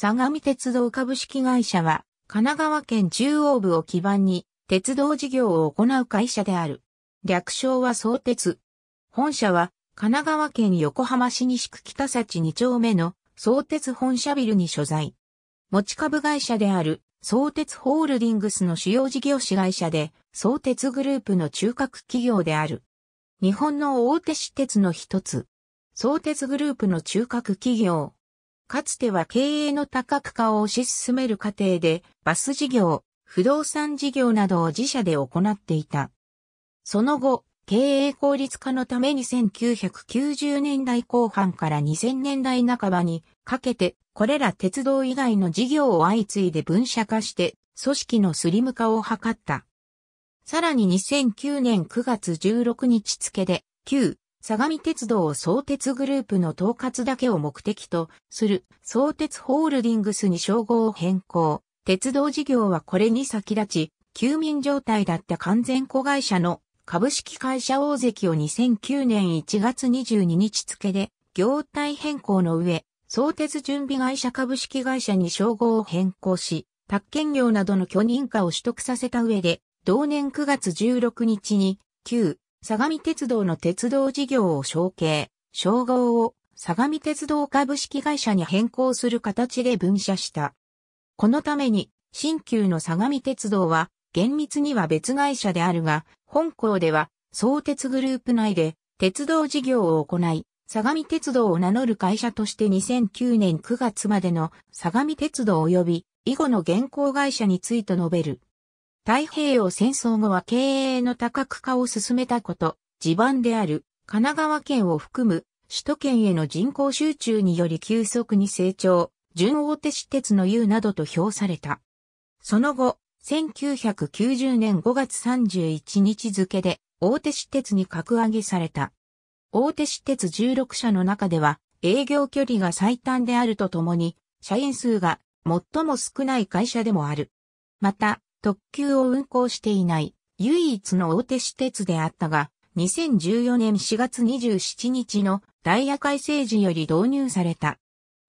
相模鉄道株式会社は、神奈川県中央部を基盤に、鉄道事業を行う会社である。略称は相鉄。本社は、神奈川県横浜市西区北幸2丁目の相鉄本社ビルに所在。持ち株会社である相鉄ホールディングスの主要事業子会社で、相鉄グループの中核企業である。日本の大手私鉄の一つ。相鉄グループの中核企業。かつては経営の多角化を推し進める過程で、バス事業、不動産事業などを自社で行っていた。その後、経営効率化のために1990年代後半から2000年代半ばにかけて、これら鉄道以外の事業を相次いで分社化して、組織のスリム化を図った。さらに2009年9月16日付で、旧相模鉄道を相鉄グループの統括だけを目的とする相鉄ホールディングスに称号を変更。鉄道事業はこれに先立ち、休眠状態だった完全子会社の株式会社大関を2009年1月22日付で業態変更の上、相鉄準備会社株式会社に称号を変更し、宅建業などの許認可を取得させた上で、同年9月16日に、旧相模鉄道の鉄道事業を承継、称号を相模鉄道株式会社に変更する形で分社した。このために、新旧の相模鉄道は、厳密には別会社であるが、本校では、相鉄グループ内で、鉄道事業を行い、相模鉄道を名乗る会社として2009年9月までの相模鉄道及び以後の現行会社について述べる。太平洋戦争後は経営の多角化を進めたこと、地盤である神奈川県を含む首都圏への人口集中により急速に成長、準大手私鉄の優などと評された。その後、1990年5月31日付で大手私鉄に格上げされた。大手私鉄16社の中では営業距離が最短であるとともに、社員数が最も少ない会社でもある。また、特急を運行していない唯一の大手私鉄であったが、2014年4月27日のダイヤ改正時より導入された。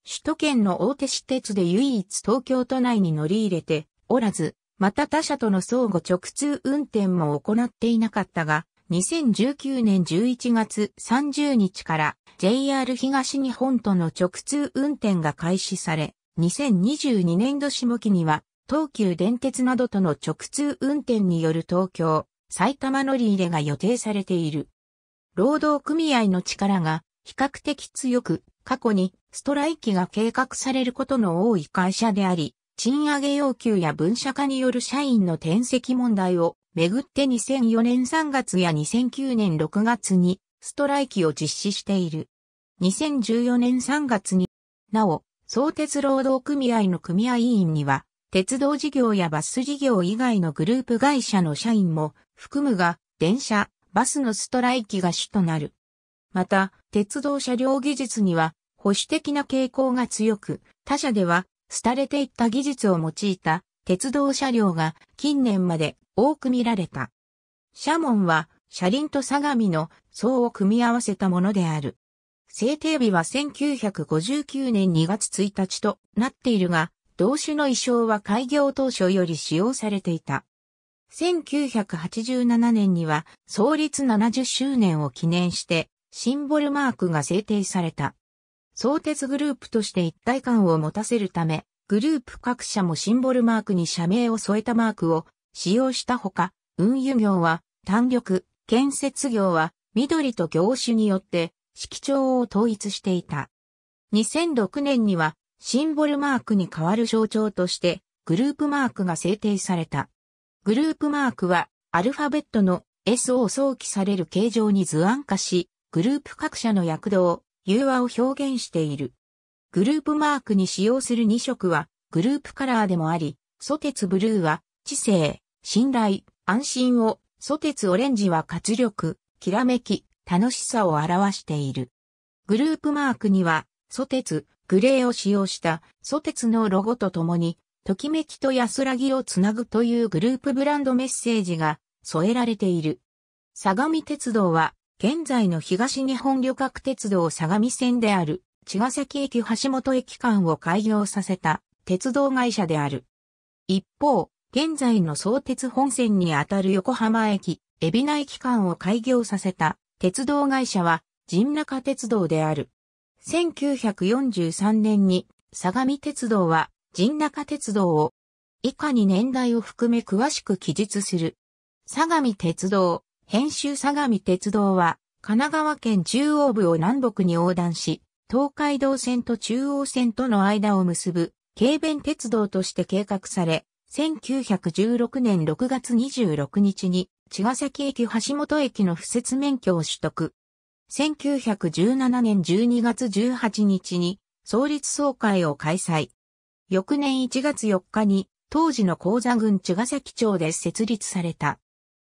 首都圏の大手私鉄で唯一東京都内に乗り入れておらず、また他社との相互直通運転も行っていなかったが、2019年11月30日から JR 東日本との直通運転が開始され、2022年度下期には東急電鉄などとの直通運転による東京、埼玉乗り入れが予定されている。労働組合の力が比較的強く、過去にストライキが計画されることの多い会社であり、賃上げ要求や分社化による社員の転籍問題をめぐって2004年3月や2009年6月にストライキを実施している。2014年3月に、なお、相鉄労働組合の組合員には、鉄道事業やバス事業以外のグループ会社の社員も含むが、電車、バスのストライキが主となる。また、鉄道車両技術には保守的な傾向が強く、他社では廃れていった技術を用いた鉄道車両が近年まで多く見られた。社門は車輪と相模の層を組み合わせたものである。制定日は1959年2月1日となっているが、同種の衣装は開業当初より使用されていた。1987年には創立70周年を記念してシンボルマークが制定された。相鉄グループとして一体感を持たせるため、グループ各社もシンボルマークに社名を添えたマークを使用したほか、運輸業は単力、建設業は緑と業種によって色調を統一していた。2006年にはシンボルマークに代わる象徴として、グループマークが制定された。グループマークは、アルファベットの S を想起される形状に図案化し、グループ各社の躍動、融和を表現している。グループマークに使用する2色は、グループカラーでもあり、ソテツブルーは、知性、信頼、安心を、ソテツオレンジは活力、きらめき、楽しさを表している。グループマークには、ソテツ、グレーを使用したソテツのロゴと共に、ときめきと安らぎをつなぐというグループブランドメッセージが添えられている。相模鉄道は、現在の東日本旅客鉄道相模線である、茅ヶ崎駅橋本駅間を開業させた鉄道会社である。一方、現在の相鉄本線にあたる横浜駅、海老名駅間を開業させた鉄道会社は、神中鉄道である。1943年に相模鉄道は神中鉄道を以下に年代を含め詳しく記述する。相模鉄道、編集相模鉄道は神奈川県中央部を南北に横断し、東海道線と中央線との間を結ぶ、軽便鉄道として計画され、1916年6月26日に、茅ヶ崎駅橋本駅の敷設免許を取得。1917年12月18日に創立総会を開催。翌年1月4日に当時の高座郡茅ヶ崎町で設立された。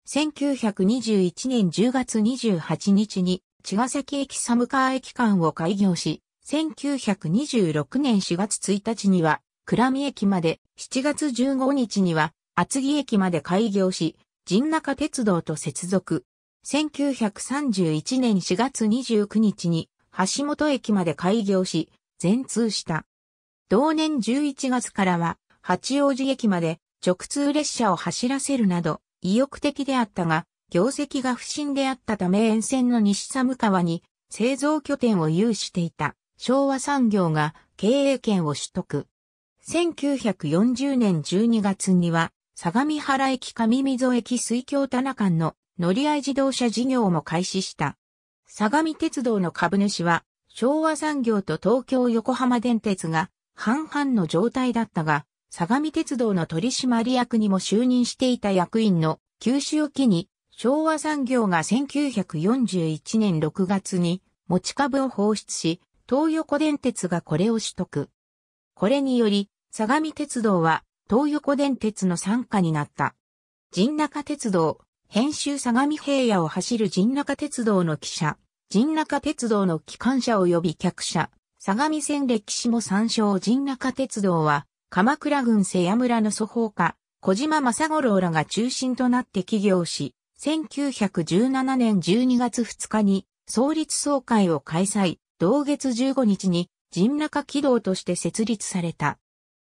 1921年10月28日に茅ヶ崎駅寒川駅間を開業し、1926年4月1日には倉見駅まで、7月15日には厚木駅まで開業し、神中鉄道と接続。1931年4月29日に橋本駅まで開業し、全通した。同年11月からは、八王子駅まで直通列車を走らせるなど、意欲的であったが、業績が不振であったため沿線の西寒川に製造拠点を有していた昭和産業が経営権を取得。1940年12月には、相模原駅上溝駅水田中間の乗り合い自動車事業も開始した。相模鉄道の株主は、昭和産業と東京横浜電鉄が半々の状態だったが、相模鉄道の取締役にも就任していた役員の休止を機に、昭和産業が1941年6月に持ち株を放出し、東横電鉄がこれを取得。これにより、相模鉄道は東横電鉄の参加になった。神中鉄道、編集相模平野を走る神中鉄道の汽車、神中鉄道の機関車及び客車、相模線歴史も参照神中鉄道は、鎌倉郡瀬谷村の祖宝家、小島正五郎らが中心となって起業し、1917年12月2日に創立総会を開催、同月15日に神中軌道として設立された。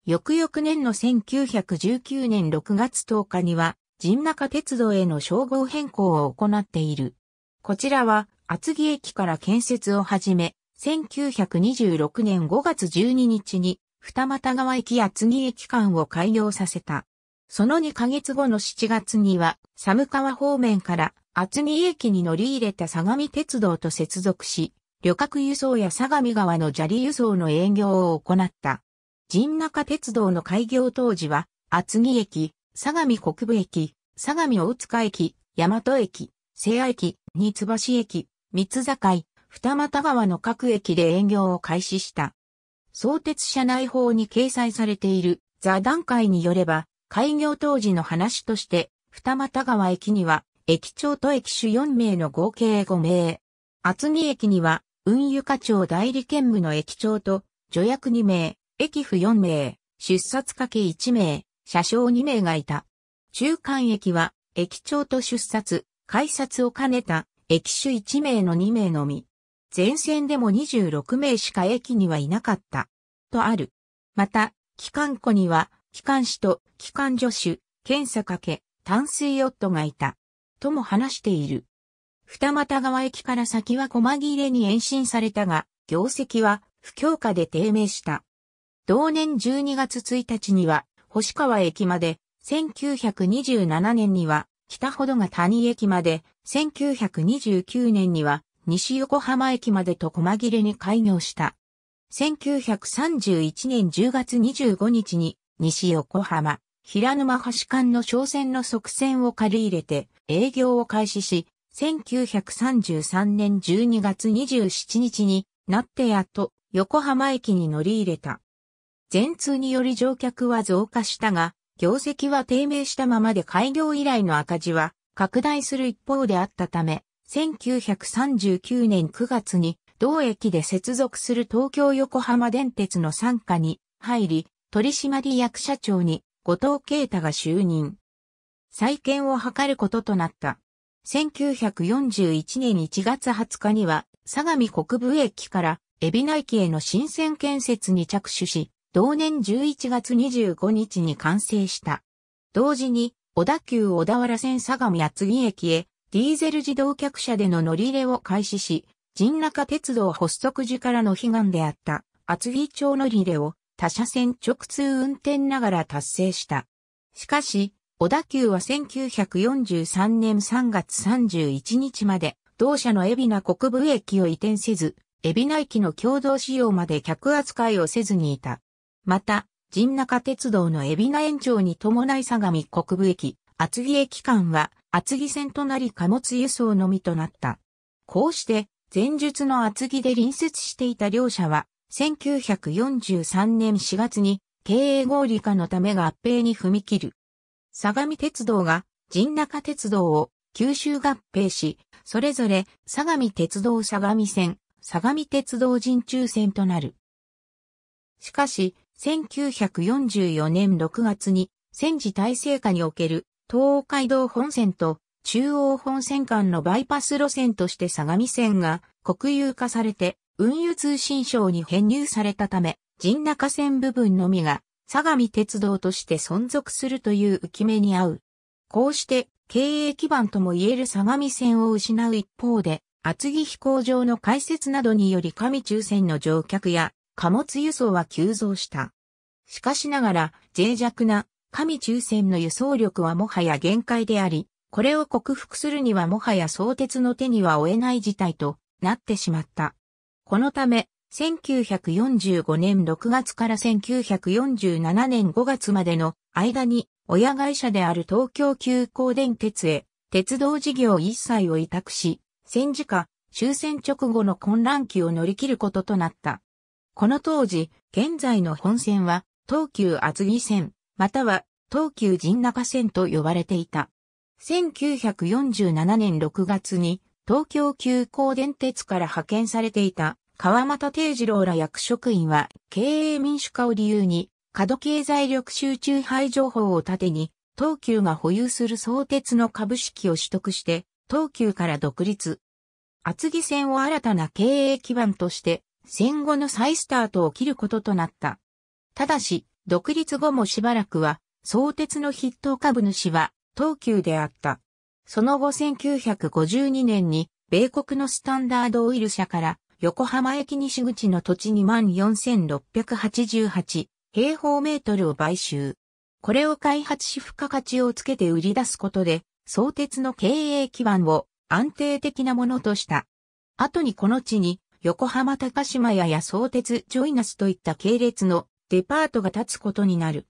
翌々年の1919年6月10日には、陣中鉄道への称号変更を行っている。こちらは厚木駅から建設を始め、1926年5月12日に二俣川駅厚木駅間を開業させた。その2ヶ月後の7月には、寒川方面から厚木駅に乗り入れた相模鉄道と接続し、旅客輸送や相模川の砂利輸送の営業を行った。陣中鉄道の開業当時は、厚木駅、相模国部駅、相模大塚駅、大和駅、瀬谷駅、津橋駅、三境、二俣川の各駅で営業を開始した。相鉄社内法に掲載されている座談会によれば、開業当時の話として、二俣川駅には、駅長と駅主4名の合計5名。厚木駅には、運輸課長代理兼務の駅長と、助役2名、駅府4名、出札掛け1名、車掌2名がいた。中間駅は、駅長と出札、改札を兼ねた、駅主1名の2名のみ。前線でも26名しか駅にはいなかった。とある。また、機関庫には、機関士と機関助手、検査かけ、淡水夫がいた。とも話している。二股川駅から先は細切れに延伸されたが、業績は不況下で低迷した。同年12月1日には星川駅まで、1927年には北ほどが谷駅まで、1929年には西横浜駅までと細切れに開業した。1931年10月25日に西横浜、平沼橋間の商船の側線を借り入れて営業を開始し、1933年12月27日になってやっと横浜駅に乗り入れた。全通により乗客は増加したが、業績は低迷したままで開業以来の赤字は拡大する一方であったため、1939年9月に同駅で接続する東京横浜電鉄の参加に入り、取締役社長に後藤啓太が就任。再建を図ることとなった。1941年1月20日には、相模国部駅から海老名駅への新線建設に着手し、同年11月25日に完成した。同時に、小田急小田原線相模厚木駅へ、ディーゼル自動客車での乗り入れを開始し、神中鉄道発足時からの悲願であった厚木町乗り入れを他車線直通運転ながら達成した。しかし、小田急は1943年3月31日まで、同社の海老名国部駅を移転せず、海老名駅の共同使用まで客扱いをせずにいた。また、神中鉄道の海老名延長に伴い相模国部駅、厚木駅間は厚木線となり貨物輸送のみとなった。こうして、前述の厚木で隣接していた両社は、1943年4月に経営合理化のため合併に踏み切る。相模鉄道が神中鉄道を九州合併し、それぞれ相模鉄道相模線、相模鉄道人中線となる。しかし、1944年6月に戦時体制下における東海道本線と中央本線間のバイパス路線として相模線が国有化されて運輸通信省に編入されたため、陣中線部分のみが相模鉄道として存続するという浮き目に合う。こうして経営基盤ともいえる相模線を失う一方で、厚木飛行場の開設などにより上中線の乗客や貨物輸送は急増した。しかしながら脆弱な神中線の輸送力はもはや限界であり、これを克服するにはもはや相鉄の手には負えない事態となってしまった。このため、1945年6月から1947年5月までの間に、親会社である東京急行電鉄へ、鉄道事業一切を委託し、戦時下、終戦直後の混乱期を乗り切ることとなった。この当時、現在の本線は、東急厚木線、または東急陣中線と呼ばれていた。1947年6月に、東京急行電鉄から派遣されていた川又定次郎ら役職員は経営民主化を理由に過度経済力集中排除法を盾に東急が保有する相鉄の株式を取得して東急から独立。厚木線を新たな経営基盤として戦後の再スタートを切ることとなった。ただし、独立後もしばらくは、相鉄の筆頭株主は、東急であった。その後1952年に、米国のスタンダードオイル社から、横浜駅西口の土地24,688平方メートルを買収。これを開発し付加価値をつけて売り出すことで、相鉄の経営基盤を安定的なものとした。後にこの地に横浜高島屋や相鉄ジョイナスといった系列のデパートが立つことになる。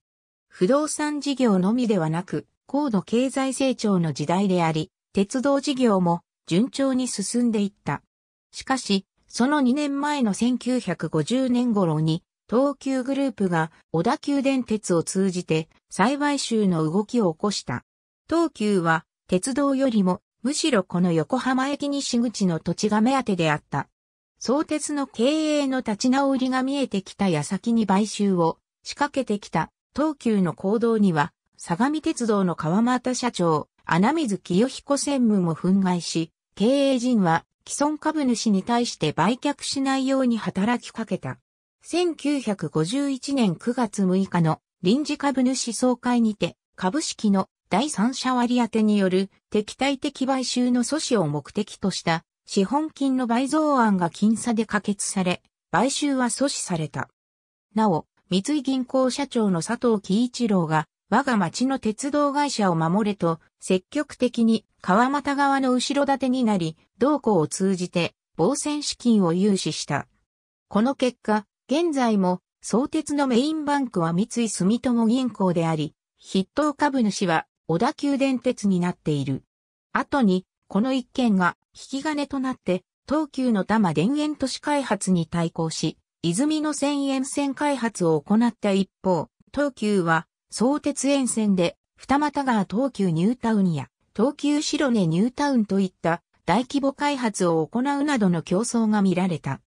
不動産事業のみではなく、高度経済成長の時代であり、鉄道事業も順調に進んでいった。しかし、その2年前の1950年頃に、東急グループが小田急電鉄を通じて栽培集の動きを起こした。東急は鉄道よりもむしろこの横浜駅西口の土地が目当てであった。相鉄の経営の立ち直りが見えてきた矢先に買収を仕掛けてきた東急の行動には、相模鉄道の川又社長、穴水清彦専務も憤慨し、経営陣は既存株主に対して売却しないように働きかけた。1951年9月6日の臨時株主総会にて、株式の第三者割当による敵対的買収の阻止を目的とした資本金の倍増案が僅差で可決され、買収は阻止された。なお、三井銀行社長の佐藤喜一郎が、我が町の鉄道会社を守れと、積極的に川俣側の後ろ盾になり、同行を通じて、防戦資金を融資した。この結果、現在も、相鉄のメインバンクは三井住友銀行であり、筆頭株主は小田急電鉄になっている。後にこの一件が引き金となって、東急の多摩田園都市開発に対抗し、泉の線沿線開発を行った一方、東急は、相鉄沿線で、二俣川東急ニュータウンや、東急白根ニュータウンといった大規模開発を行うなどの競争が見られた。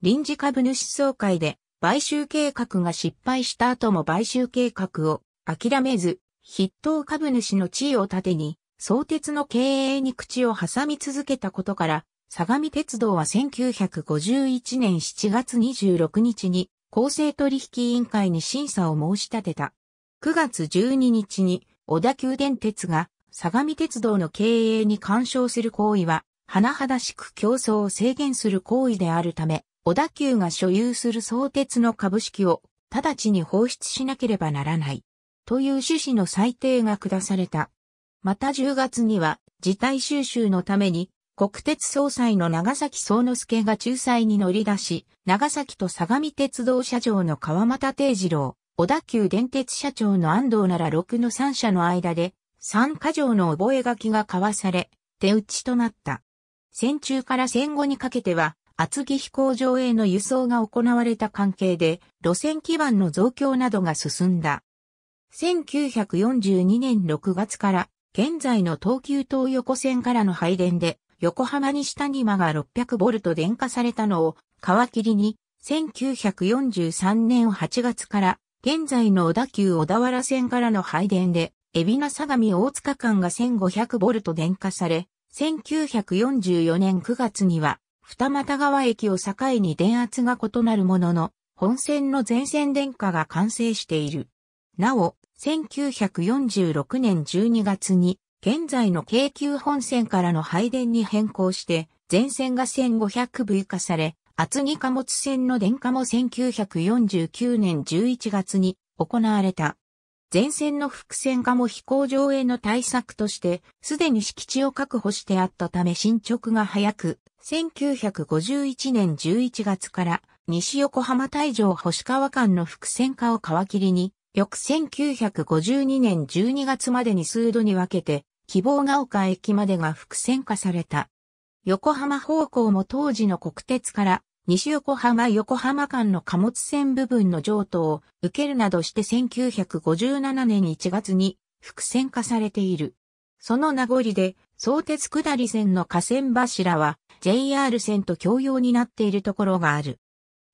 臨時株主総会で、買収計画が失敗した後も買収計画を諦めず、筆頭株主の地位を盾に相鉄の経営に口を挟み続けたことから、相模鉄道は1951年7月26日に公正取引委員会に審査を申し立てた。9月12日に小田急電鉄が相模鉄道の経営に干渉する行為は、甚だしく競争を制限する行為であるため、小田急が所有する相鉄の株式を直ちに放出しなければならない。という趣旨の裁定が下された。また10月には、事態収集のために、国鉄総裁の長崎総之助が仲裁に乗り出し、長崎と相模鉄道社長の川又定次郎、小田急電鉄社長の安藤なら6の3社の間で、3箇条の覚書が交わされ、手打ちとなった。戦中から戦後にかけては、厚木飛行場への輸送が行われた関係で、路線基盤の増強などが進んだ。1942年6月から現在の東急東横線からの配電で、横浜西谷間が6 0 0ト電化されたのを皮切りに、1943年8月から現在の小田急小田原線からの配電で、海老名相模大塚間が1 5 0 0ト電化され、1944年9月には、二股川駅を境に電圧が異なるものの、本線の全線電化が完成している。なお、1946年12月に、現在の京急本線からの配電に変更して、全線が1500部以下され、厚木貨物線の電化も1949年11月に行われた。前線の伏線化も飛行場への対策として、すでに敷地を確保してあったため進捗が早く、1951年11月から西横浜大城星川間の伏線化を皮切りに、翌1952年12月までに数度に分けて、希望が丘駅までが複線化された。横浜方向も当時の国鉄から西横浜横浜間の貨物船部分の譲渡を受けるなどして1957年1月に複線化されている。その名残で、相鉄下り線の河川柱は JR 線と共用になっているところがある。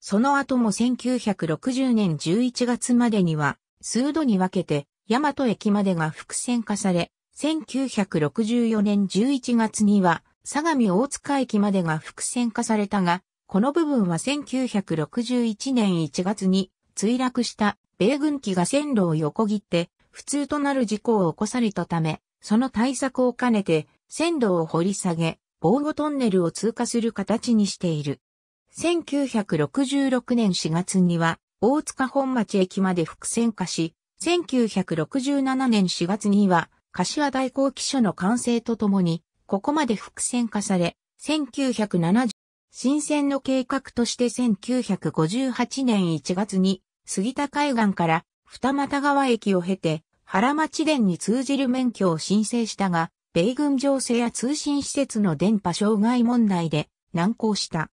その後も1960年11月までには数度に分けて、大和駅までが複線化され、1964年11月には、相模大塚駅までが複線化されたが、この部分は1961年1月に墜落した米軍機が線路を横切って普通となる事故を起こされたため、その対策を兼ねて線路を掘り下げ、防護トンネルを通過する形にしている。1966年4月には大塚本町駅まで伏線化し、1967年4月には、柏大行機所の完成とともに、ここまで伏線化され、1970、新線の計画として1958年1月に、杉田海岸から二俣川駅を経て、原町電に通じる免許を申請したが、米軍情勢や通信施設の電波障害問題で難航した。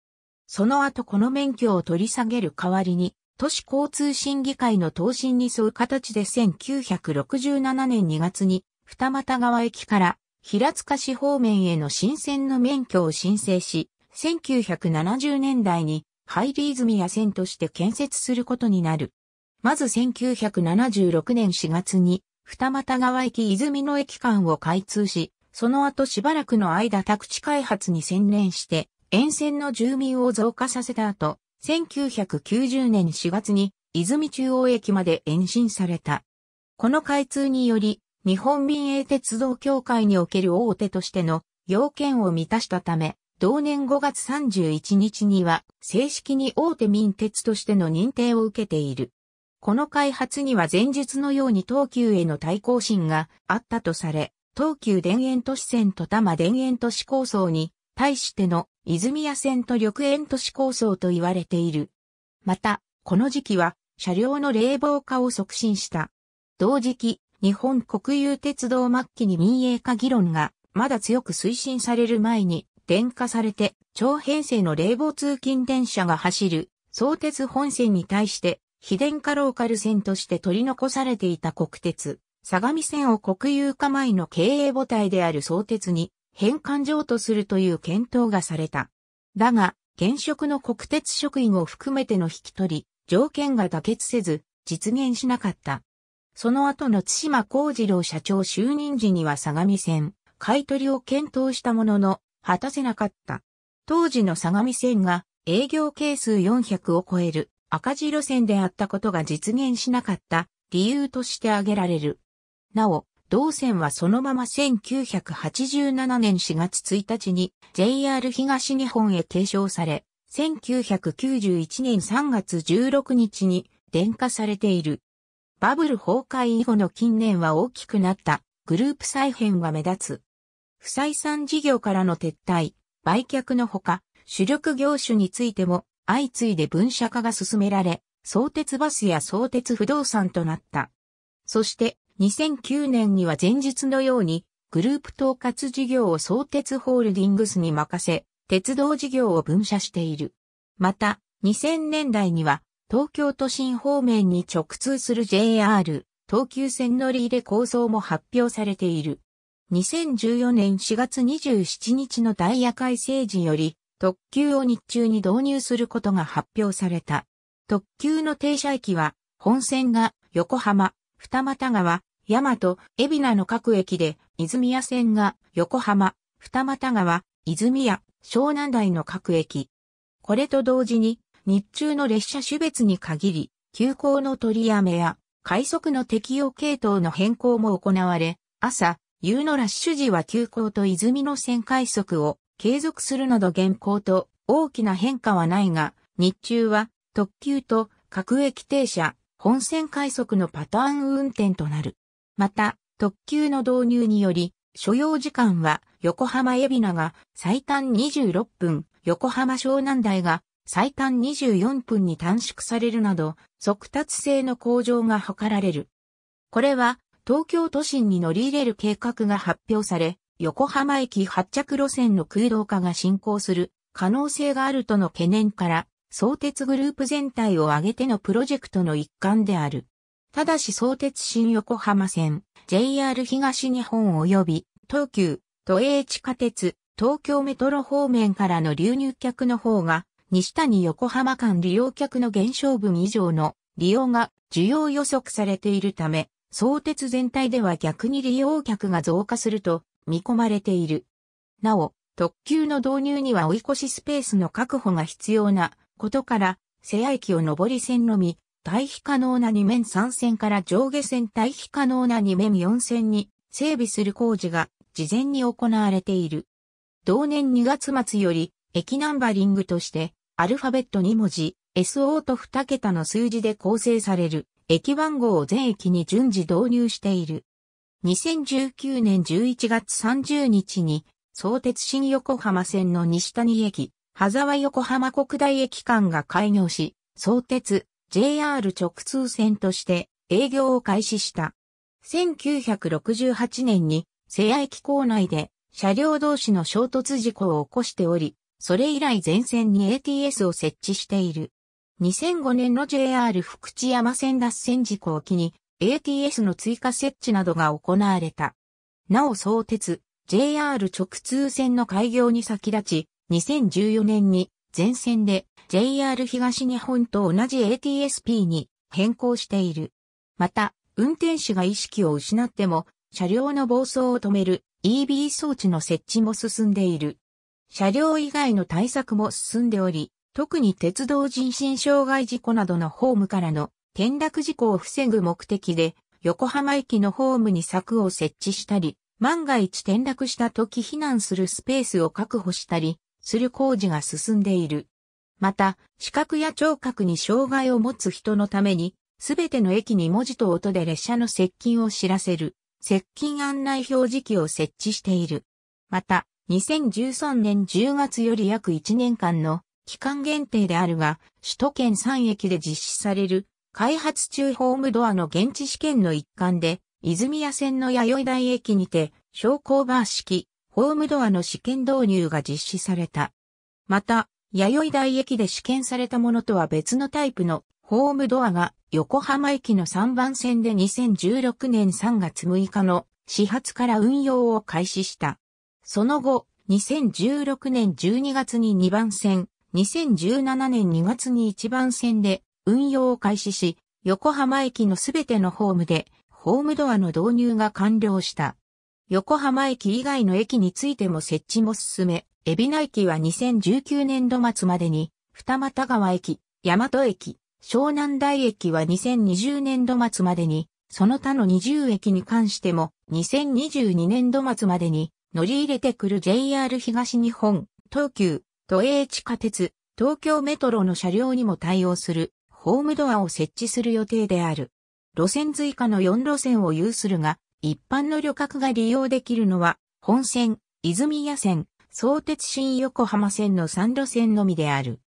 その後この免許を取り下げる代わりに、都市交通審議会の答申に沿う形で1967年2月に二俣川駅から平塚市方面への新線の免許を申請し、1970年代に入り泉や線として建設することになる。まず1976年4月に二俣川駅泉の駅間を開通し、その後しばらくの間宅地開発に専念して沿線の住民を増加させた後、1990年4月に泉中央駅まで延伸された。この開通により、日本民営鉄道協会における大手としての要件を満たしたため、同年5月31日には正式に大手民鉄としての認定を受けている。この開発には前述のように東急への対抗心があったとされ、東急田園都市線と多摩田園都市構想に対しての泉谷線と緑園都市構想と言われている。また、この時期は車両の冷房化を促進した。同時期、日本国有鉄道末期に民営化議論がまだ強く推進される前に電化されて長編成の冷房通勤電車が走る相鉄本線に対して非電化ローカル線として取り残されていた国鉄、相模線を国有化前の経営母体である相鉄に返還譲渡するという検討がされた。だが、現職の国鉄職員を含めての引き取り、条件が妥結せず、実現しなかった。その後の津島幸次郎社長就任時には相模線、買取を検討したものの、果たせなかった。当時の相模線が営業係数400を超える赤字路線であったことが実現しなかった理由として挙げられる。なお、同線はそのまま1987年4月1日に JR 東日本へ継承され、1991年3月16日に電化されている。バブル崩壊以後の近年は大きくなったグループ再編が目立つ。不採算事業からの撤退、売却のほか、主力業種についても相次いで分社化が進められ、相鉄バスや相鉄不動産となった。そして、2009年には前述のように、グループ統括事業を総鉄ホールディングスに任せ、鉄道事業を分社している。また、2000年代には、東京都心方面に直通する JR、東急線乗り入れ構想も発表されている。2014年4月27日のダイヤ改正時より、特急を日中に導入することが発表された。特急の停車駅は、本線が横浜、二俣川、大和、海老名の各駅で、泉谷線が横浜、二俣川、泉谷、湘南台の各駅。これと同時に、日中の列車種別に限り、急行の取りやめや、快速の適用系統の変更も行われ、朝、夕のラッシュ時は急行と泉の線快速を継続するなど現行と大きな変化はないが、日中は特急と各駅停車、本線快速のパターン運転となる。また、特急の導入により、所要時間は横浜海老名が最短26分、横浜湘南台が最短24分に短縮されるなど、速達性の向上が図られる。これは、東京都心に乗り入れる計画が発表され、横浜駅発着路線の空洞化が進行する可能性があるとの懸念から、相鉄グループ全体を挙げてのプロジェクトの一環である。ただし相鉄新横浜線、JR 東日本及び、東急、都営地下鉄、東京メトロ方面からの流入客の方が、西谷横浜間利用客の減少分以上の利用が需要予測されているため、相鉄全体では逆に利用客が増加すると見込まれている。なお、特急の導入には追い越しスペースの確保が必要なことから、瀬谷駅を上り線のみ対比可能な2面3線から上下線対比可能な2面4線に整備する工事が事前に行われている。同年2月末より駅ナンバリングとしてアルファベット2文字、SO と2桁の数字で構成される駅番号を全駅に順次導入している。2019年11月30日に相鉄新横浜線の西谷駅、羽沢横浜国大駅間が開業し、相鉄、JR 直通線として営業を開始した。1968年に瀬谷駅構内で車両同士の衝突事故を起こしており、それ以来全線に ATS を設置している。2005年の JR 福知山線脱線事故を機に ATS の追加設置などが行われた。なお相鉄、JR 直通線の開業に先立ち、2014年に全線で JR 東日本と同じ ATSP に変更している。また、運転士が意識を失っても、車両の暴走を止める EB 装置の設置も進んでいる。車両以外の対策も進んでおり、特に鉄道人身障害事故などのホームからの転落事故を防ぐ目的で、横浜駅のホームに柵を設置したり、万が一転落した時避難するスペースを確保したり、する工事が進んでいる。また、視覚や聴覚に障害を持つ人のために、すべての駅に文字と音で列車の接近を知らせる、接近案内表示器を設置している。また、2013年10月より約1年間の期間限定であるが、首都圏3駅で実施される開発中ホームドアの現地試験の一環で、泉谷線の弥生台駅にて、昇降バー式、ホームドアの試験導入が実施された。また、弥生台駅で試験されたものとは別のタイプのホームドアが横浜駅の3番線で2016年3月6日の始発から運用を開始した。その後、2016年12月に2番線、2017年2月に1番線で運用を開始し、横浜駅のすべてのホームでホームドアの導入が完了した。横浜駅以外の駅についても設置も進め、海老名駅は2019年度末までに、二俣川駅、大和駅、湘南台駅は2020年度末までに、その他の20駅に関しても、2022年度末までに、乗り入れてくる JR 東日本、東急、都営地下鉄、東京メトロの車両にも対応する、ホームドアを設置する予定である。路線随下の4路線を有するが、一般の旅客が利用できるのは、本線、泉谷線、相鉄新横浜線の3路線のみである。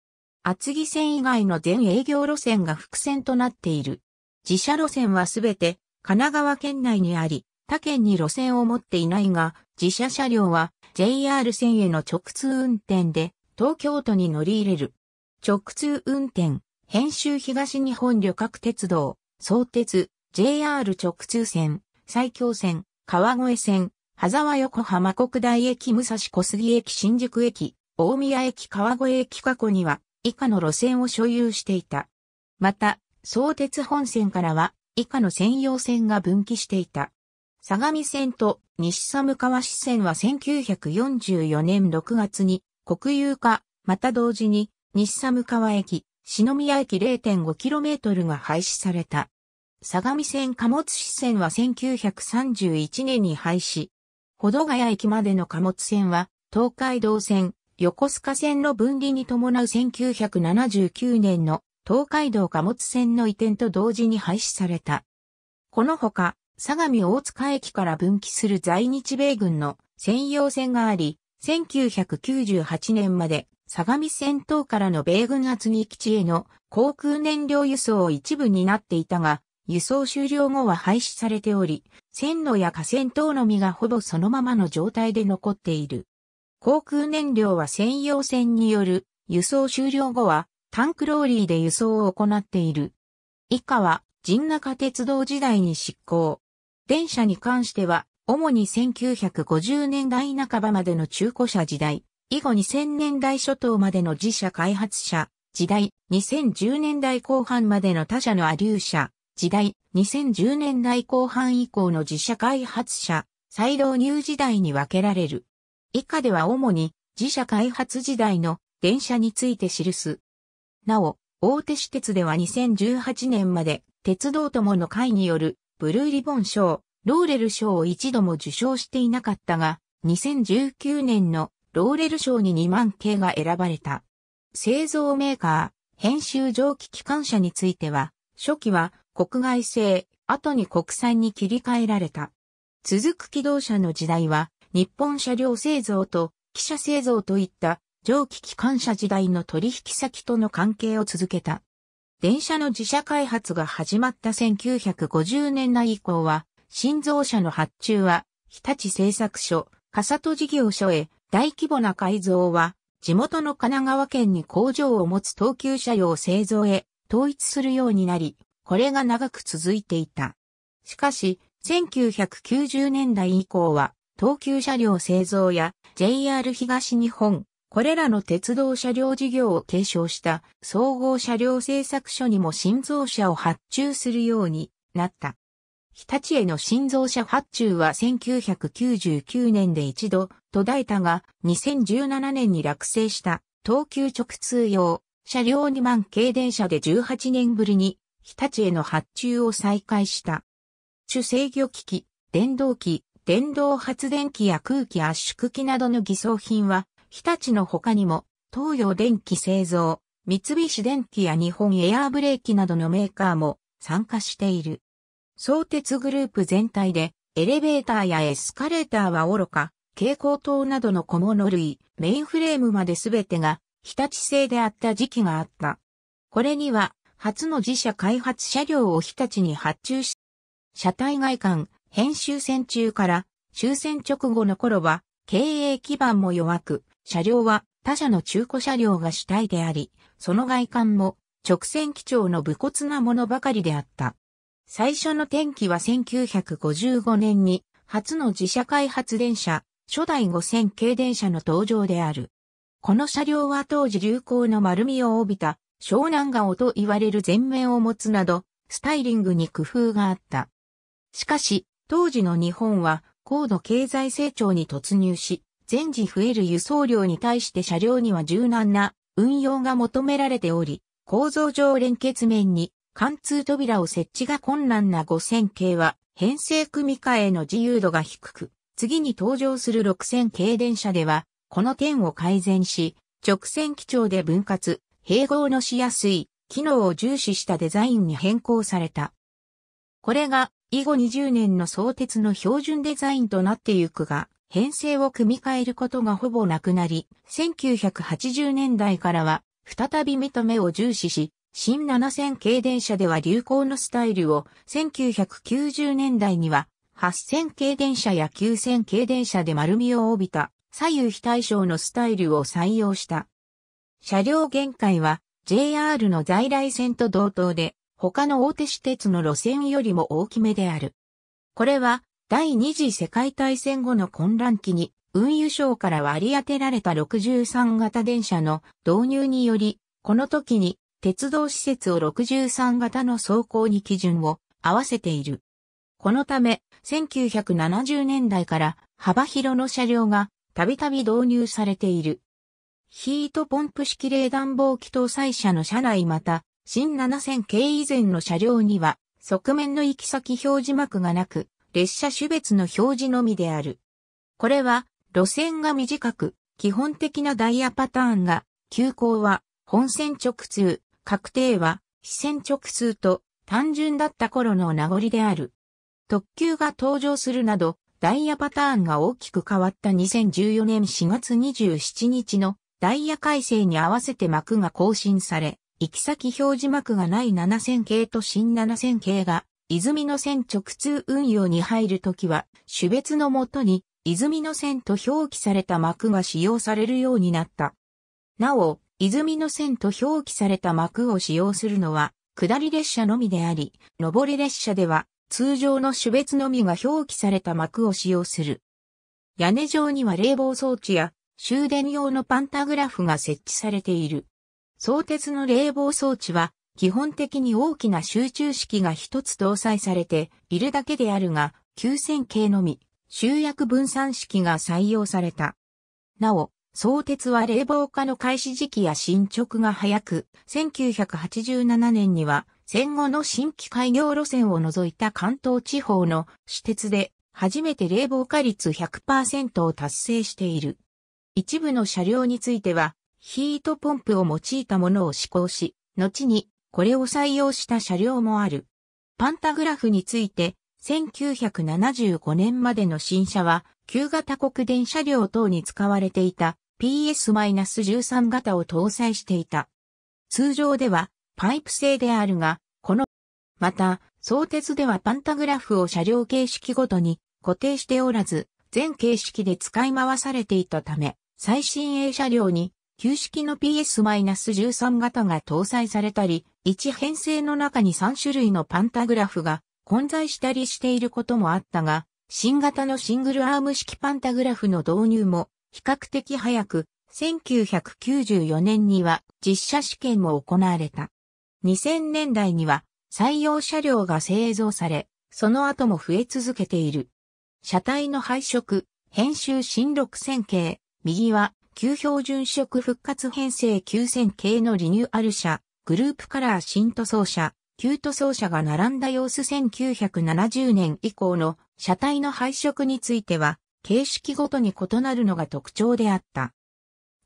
厚木線以外の全営業路線が伏線となっている。自社路線はすべて神奈川県内にあり、他県に路線を持っていないが、自社車両は JR 線への直通運転で東京都に乗り入れる。直通運転、編集東日本旅客鉄道、相鉄、JR 直通線、埼京線、川越線、羽沢横浜国大駅武蔵小杉駅新宿駅、大宮駅川越駅過去には、以下の路線を所有していた。また、相鉄本線からは、以下の専用線が分岐していた。相模線と西寒川支線は1944年6月に国有化、また同時に西寒川駅、篠宮駅 0.5km が廃止された。相模線貨物支線は1931年に廃止、保土ヶ谷駅までの貨物線は、東海道線、横須賀線の分離に伴う1979年の東海道貨物線の移転と同時に廃止された。このほか、相模大塚駅から分岐する在日米軍の専用線があり、1998年まで相模線等からの米軍厚木基地への航空燃料輸送を一部担っていたが、輸送終了後は廃止されており、線路や河川等のみがほぼそのままの状態で残っている。航空燃料は専用船による輸送終了後はタンクローリーで輸送を行っている。以下は神中鉄道時代に執行。電車に関しては主に1950年代半ばまでの中古車時代、以後2000年代初頭までの自社開発車時代、2010年代後半までの他社のアリュー車、時代、2010年代後半以降の自社開発者、再導入時代に分けられる。以下では主に自社開発時代の電車について記す。なお、大手私鉄では2018年まで鉄道友の会によるブルーリボン賞、ローレル賞を一度も受賞していなかったが、2019年のローレル賞に2万系が選ばれた。製造メーカー、編集蒸気機関車については、初期は国外製、後に国産に切り替えられた。続く機動車の時代は、日本車両製造と汽車製造といった蒸気機関車時代の取引先との関係を続けた。電車の自社開発が始まった1950年代以降は、新造車の発注は、日立製作所、笠戸事業所へ、大規模な改造は、地元の神奈川県に工場を持つ東急車両製造へ統一するようになり、これが長く続いていた。しかし、1990年代以降は、東急車両製造や JR 東日本、これらの鉄道車両事業を継承した総合車両製作所にも新造車を発注するようになった。日立への新造車発注は1999年で一度途絶えたが2017年に落成した東急直通用車両2万軽電車で18年ぶりに日立への発注を再開した。主制御機器、電動機、電動発電機や空気圧縮機などの偽装品は、日立の他にも、東洋電機製造、三菱電機や日本エアーブレーキなどのメーカーも参加している。相鉄グループ全体で、エレベーターやエスカレーターは愚か、蛍光灯などの小物類、メインフレームまで全てが、日立製であった時期があった。これには、初の自社開発車両を日立に発注し、車体外観、編集戦中から終戦直後の頃は経営基盤も弱く、車両は他社の中古車両が主体であり、その外観も直線基調の武骨なものばかりであった。最初の転機は1955年に初の自社開発電車、初代5000系電車の登場である。この車両は当時流行の丸みを帯びた湘南顔と言われる全面を持つなど、スタイリングに工夫があった。しかし、当時の日本は高度経済成長に突入し、全時増える輸送量に対して車両には柔軟な運用が求められており、構造上連結面に貫通扉を設置が困難な5000系は編成組み換えの自由度が低く、次に登場する6000系電車では、この点を改善し、直線基調で分割、併合のしやすい、機能を重視したデザインに変更された。これが以後20年の相鉄の標準デザインとなってゆくが、編成を組み替えることがほぼなくなり、1980年代からは再び認め目を重視し、新7000系電車では流行のスタイルを、1990年代には8000系電車や9000系電車で丸みを帯びた左右非対称のスタイルを採用した。車両限界は JR の在来線と同等で他の大手私鉄の路線よりも大きめである。これは第二次世界大戦後の混乱期に運輸省から割り当てられた63型電車の導入により、この時に鉄道施設を63型の走行に基準を合わせている。このため、1970年代から幅広の車両がたびたび導入されている。ヒートポンプ式冷暖房機搭載車の車内また、新7000系以前の車両には、側面の行き先表示幕がなく、列車種別の表示のみである。これは、路線が短く、基本的なダイヤパターンが、急行は、本線直通、確定は、非線直通と、単純だった頃の名残である。特急が登場するなど、ダイヤパターンが大きく変わった2014年4月27日のダイヤ改正に合わせて幕が更新され、行き先表示幕がない7000系と新7000系が、泉の線直通運用に入るときは、種別のもとに、泉の線と表記された幕が使用されるようになった。なお、泉の線と表記された幕を使用するのは、下り列車のみであり、上り列車では、通常の種別のみが表記された幕を使用する。屋根上には冷房装置や終電用のパンタグラフが設置されている。相鉄の冷房装置は、基本的に大きな集中式が一つ搭載されているだけであるが、9000系のみ、集約分散式が採用された。なお、相鉄は冷房化の開始時期や進捗が早く、1987年には戦後の新規開業路線を除いた関東地方の私鉄で初めて冷房化率100%を達成している。一部の車両については、ヒートポンプを用いたものを試行し、後にこれを採用した車両もある。パンタグラフについて、1975年までの新車は、旧型国電車両等に使われていた PS-13 型を搭載していた。通常ではパイプ製であるが、この、また、相鉄ではパンタグラフを車両形式ごとに固定しておらず、全形式で使い回されていたため、最新鋭車両に旧式の PS-13 型が搭載されたり、1編成の中に3種類のパンタグラフが混在したりしていることもあったが、新型のシングルアーム式パンタグラフの導入も比較的早く、1994年には実車試験も行われた。2000年代には採用車両が製造され、その後も増え続けている。車体の配色、編集新6000系、右は、旧標準色復活編成9000系のリニューアル車、グループカラー新塗装車、旧塗装車が並んだ様子1970年以降の車体の配色については、形式ごとに異なるのが特徴であった。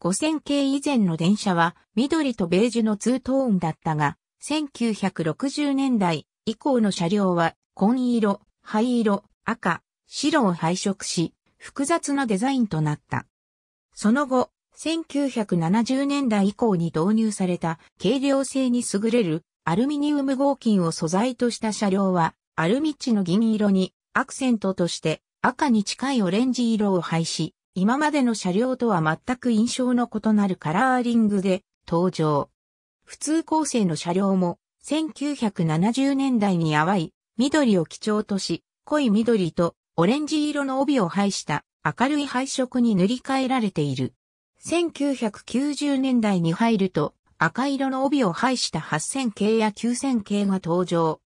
5000系以前の電車は緑とベージュのツートーンだったが、1960年代以降の車両は紺色、灰色、赤、白を配色し、複雑なデザインとなった。その後、1970年代以降に導入された軽量性に優れるアルミニウム合金を素材とした車両はアルミッチの銀色にアクセントとして赤に近いオレンジ色を配し、今までの車両とは全く印象の異なるカラーリングで登場。普通構成の車両も1970年代に淡い緑を基調とし、濃い緑とオレンジ色の帯を配した明るい配色に塗り替えられている。1990年代に入ると赤色の帯を配した8000系や9000系が登場。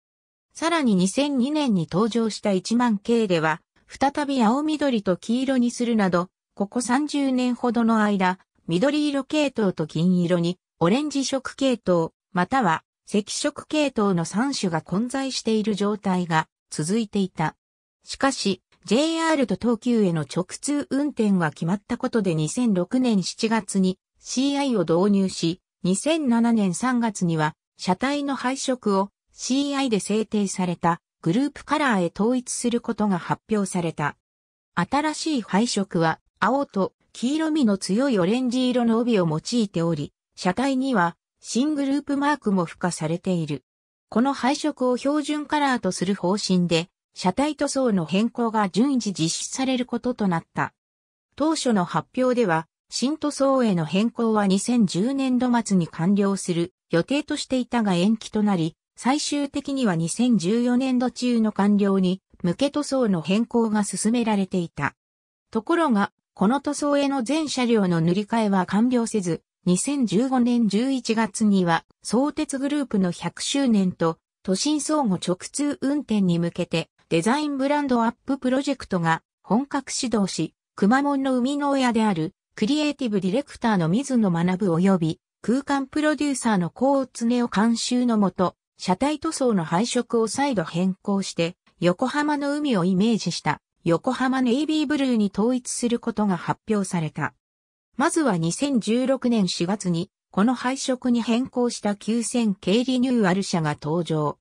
さらに2002年に登場した1万系では、再び青緑と黄色にするなど、ここ30年ほどの間、緑色系統と銀色に、オレンジ色系統、または赤色系統の3種が混在している状態が続いていた。しかし、JR と東急への直通運転が決まったことで2006年7月に CI を導入し、2007年3月には車体の配色を CI で制定されたグループカラーへ統一することが発表された。新しい配色は青と黄色みの強いオレンジ色の帯を用いており、車体には新グループマークも付加されている。この配色を標準カラーとする方針で、車体塗装の変更が順次実施されることとなった。当初の発表では、新塗装への変更は2010年度末に完了する予定としていたが延期となり、最終的には2014年度中の完了に向け塗装の変更が進められていた。ところが、この塗装への全車両の塗り替えは完了せず、2015年11月には、相鉄グループの100周年と、都心相互直通運転に向けて、デザインブランドアッププロジェクトが本格始動し、熊門の生みの親であるクリエイティブディレクターの水野学及び空間プロデューサーの高津根を監修のもと、車体塗装の配色を再度変更して、横浜の海をイメージした横浜ネイビーブルーに統一することが発表された。まずは2016年4月に、この配色に変更した9000系リニューアル車が登場。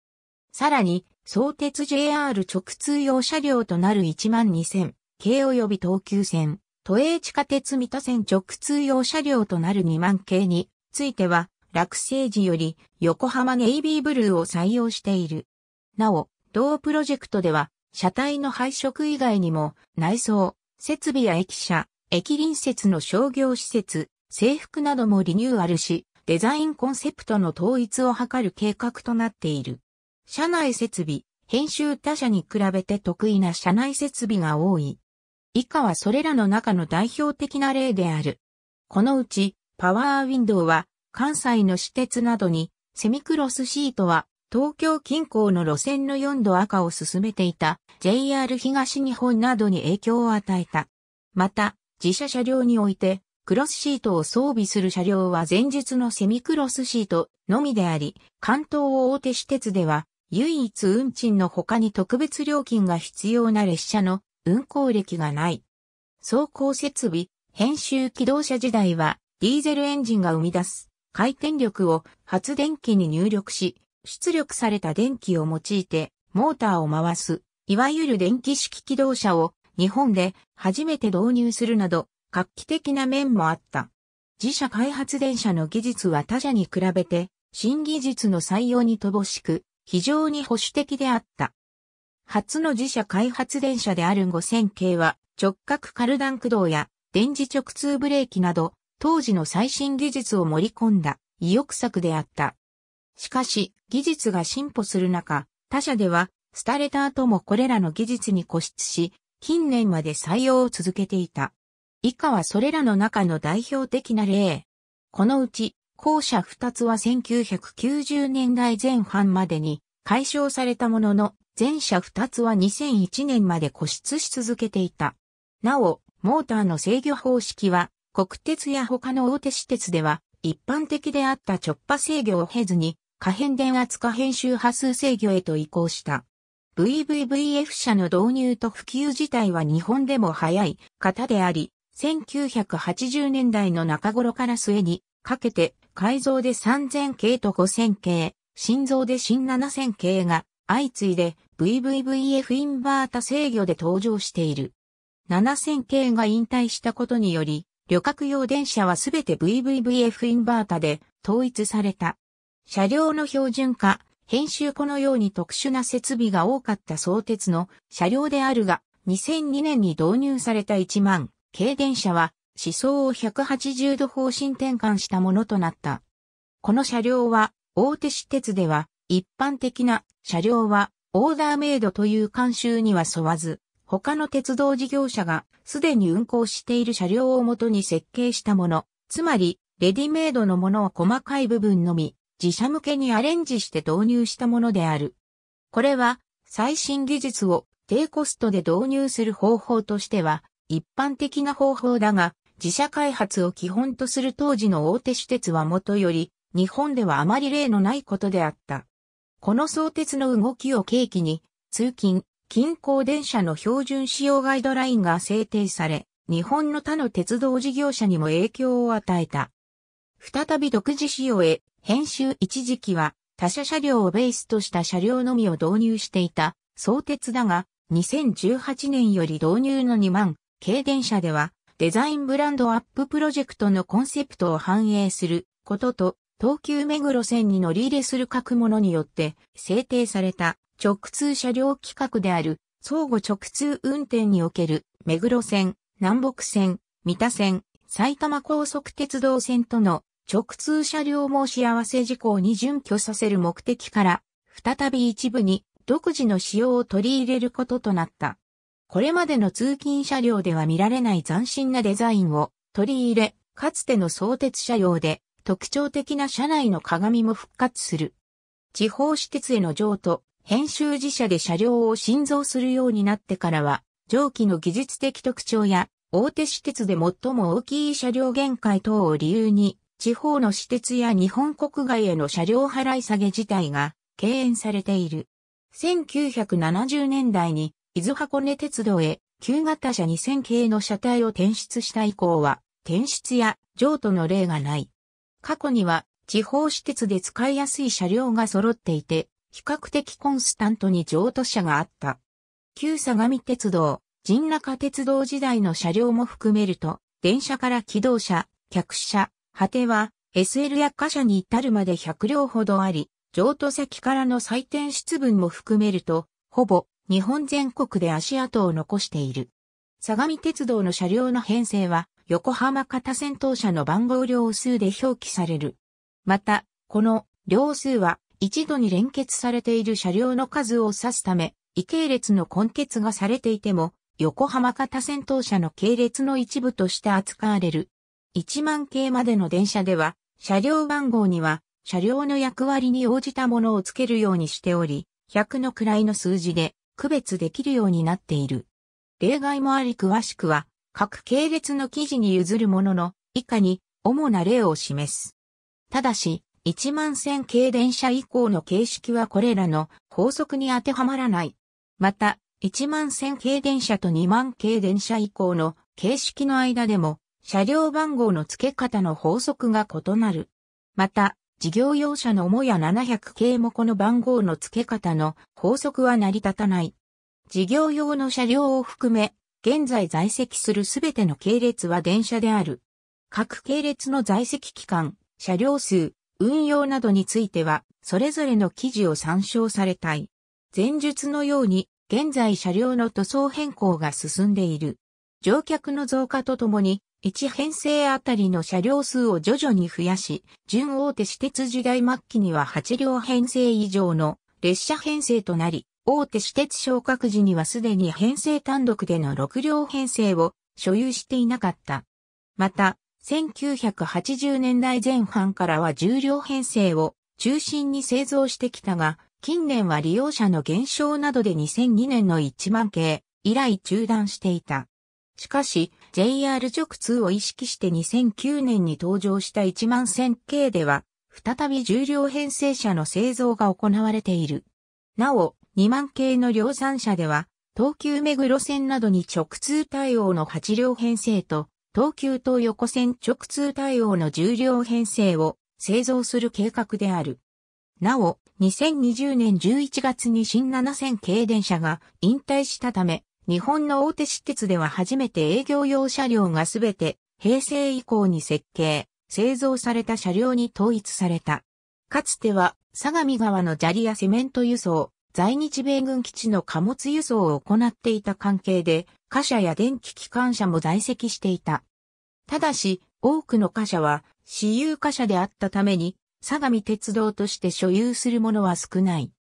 さらに、相鉄 JR 直通用車両となる1万2000系及び東急線、都営地下鉄三田線直通用車両となる2万系については、落成時より横浜ネイビーブルーを採用している。なお、同プロジェクトでは、車体の配色以外にも、内装、設備や駅舎、駅隣接の商業施設、制服などもリニューアルし、デザインコンセプトの統一を図る計画となっている。社内設備、編集他社に比べて得意な社内設備が多い。以下はそれらの中の代表的な例である。このうち、パワーウィンドウは、関西の私鉄などに、セミクロスシートは、東京近郊の路線の4度赤を進めていた JR 東日本などに影響を与えた。また、自社車両において、クロスシートを装備する車両は前日のセミクロスシートのみであり、関東大手私鉄では唯一運賃の他に特別料金が必要な列車の運行歴がない。走行設備、編集機動車時代はディーゼルエンジンが生み出す回転力を発電機に入力し、出力された電気を用いてモーターを回す、いわゆる電気式機動車を日本で初めて導入するなど画期的な面もあった。自社開発電車の技術は他社に比べて新技術の採用に乏しく、非常に保守的であった。初の自社開発電車である5000系は直角カルダン駆動や電磁直通ブレーキなど当時の最新技術を盛り込んだ意欲作であった。しかし技術が進歩する中、他社では廃れた後もこれらの技術に固執し、近年まで採用を続けていた。以下はそれらの中の代表的な例。このうち校舎二つは1990年代前半までに解消されたものの、前者二つは2001年まで固執し続けていた。なお、モーターの制御方式は、国鉄や他の大手私鉄では、一般的であった直波制御を経ずに、可変電圧可変周波数制御へと移行した。VVVF 社の導入と普及自体は日本でも早い方であり、1980年代の中頃から末にかけて改造で3000系と5000系、心臓で新7000系が相次いで VVVF インバータ制御で登場している。7000系が引退したことにより、旅客用電車はすべて VVVF インバータで統一された。車両の標準化、編集このように特殊な設備が多かった相鉄の車両であるが、2002年に導入された1万軽電車は思想を180度方針転換したものとなった。この車両は、大手私鉄では、一般的な車両は、オーダーメイドという慣習には沿わず、他の鉄道事業者がすでに運行している車両をもとに設計したもの、つまり、レディメイドのものを細かい部分のみ、自社向けにアレンジして導入したものである。これは、最新技術を低コストで導入する方法としては、一般的な方法だが、自社開発を基本とする当時の大手私鉄はもとより、日本ではあまり例のないことであった。この相鉄の動きを契機に、通勤、近郊電車の標準使用ガイドラインが制定され、日本の他の鉄道事業者にも影響を与えた。再び独自仕様へ、編集一時期は、他社車両をベースとした車両のみを導入していた、相鉄だが、2018年より導入の2万、軽電車では、デザインブランドアッププロジェクトのコンセプトを反映することと、東急目黒線に乗り入れする各ものによって制定された直通車両規格である相互直通運転における目黒線、南北線、三田線、埼玉高速鉄道線との直通車両申し合わせ事項に準拠させる目的から、再び一部に独自の仕様を取り入れることとなった。これまでの通勤車両では見られない斬新なデザインを取り入れ、かつての相鉄車両で特徴的な車内の鏡も復活する。地方私鉄への譲渡、編集自社で車両を新造するようになってからは、蒸気の技術的特徴や、大手私鉄で最も大きい車両限界等を理由に、地方の私鉄や日本国外への車両払い下げ自体が敬遠されている。1970年代に伊豆箱根鉄道へ旧型車2000系の車体を転出した以降は、転出や譲渡の例がない。過去には、地方私鉄で使いやすい車両が揃っていて、比較的コンスタントに譲渡車があった。旧相模鉄道、神中鉄道時代の車両も含めると、電車から機動車、客車、果ては SL や貨車に至るまで100両ほどあり、譲渡先からの再転出分も含めると、ほぼ日本全国で足跡を残している。相模鉄道の車両の編成は、横浜型戦闘車の番号両数で表記される。また、この両数は一度に連結されている車両の数を指すため、異系列の根結がされていても、横浜型戦闘車の系列の一部として扱われる。1万系までの電車では、車両番号には、車両の役割に応じたものをつけるようにしており、100の位の数字で、区別できるようになっている。例外もあり詳しくは、各系列の記事に譲るものの、以下に主な例を示す。ただし、1万線系電車以降の形式はこれらの法則に当てはまらない。また、1万線系電車と2万系電車以降の形式の間でも、車両番号の付け方の法則が異なる。また、事業用車のもや700系もこの番号の付け方の法則は成り立たない。事業用の車両を含め、現在在籍するすべての系列は電車である。各系列の在籍期間、車両数、運用などについては、それぞれの記事を参照されたい。前述のように、現在車両の塗装変更が進んでいる。乗客の増加とともに、1編成あたりの車両数を徐々に増やし、準大手私鉄時代末期には8両編成以上の列車編成となり、大手私鉄昇格時にはすでに編成単独での6両編成を所有していなかった。また、1980年代前半からは10両編成を中心に製造してきたが、近年は利用者の減少などで2002年の1万系以来中断していた。しかし、JR 直通を意識して2009年に登場した1万1000系では、再び重量編成車の製造が行われている。なお、2万系の量産車では、東急目黒線などに直通対応の8両編成と、東急東横線直通対応の10両編成を製造する計画である。なお、2020年11月に新7000系電車が引退したため、日本の大手私鉄では初めて営業用車両がすべて平成以降に設計、製造された車両に統一された。かつては相模川の砂利やセメント輸送、在日米軍基地の貨物輸送を行っていた関係で、貨車や電気機関車も在籍していた。ただし、多くの貨車は私有貨車であったために、相模鉄道として所有するものは少ない。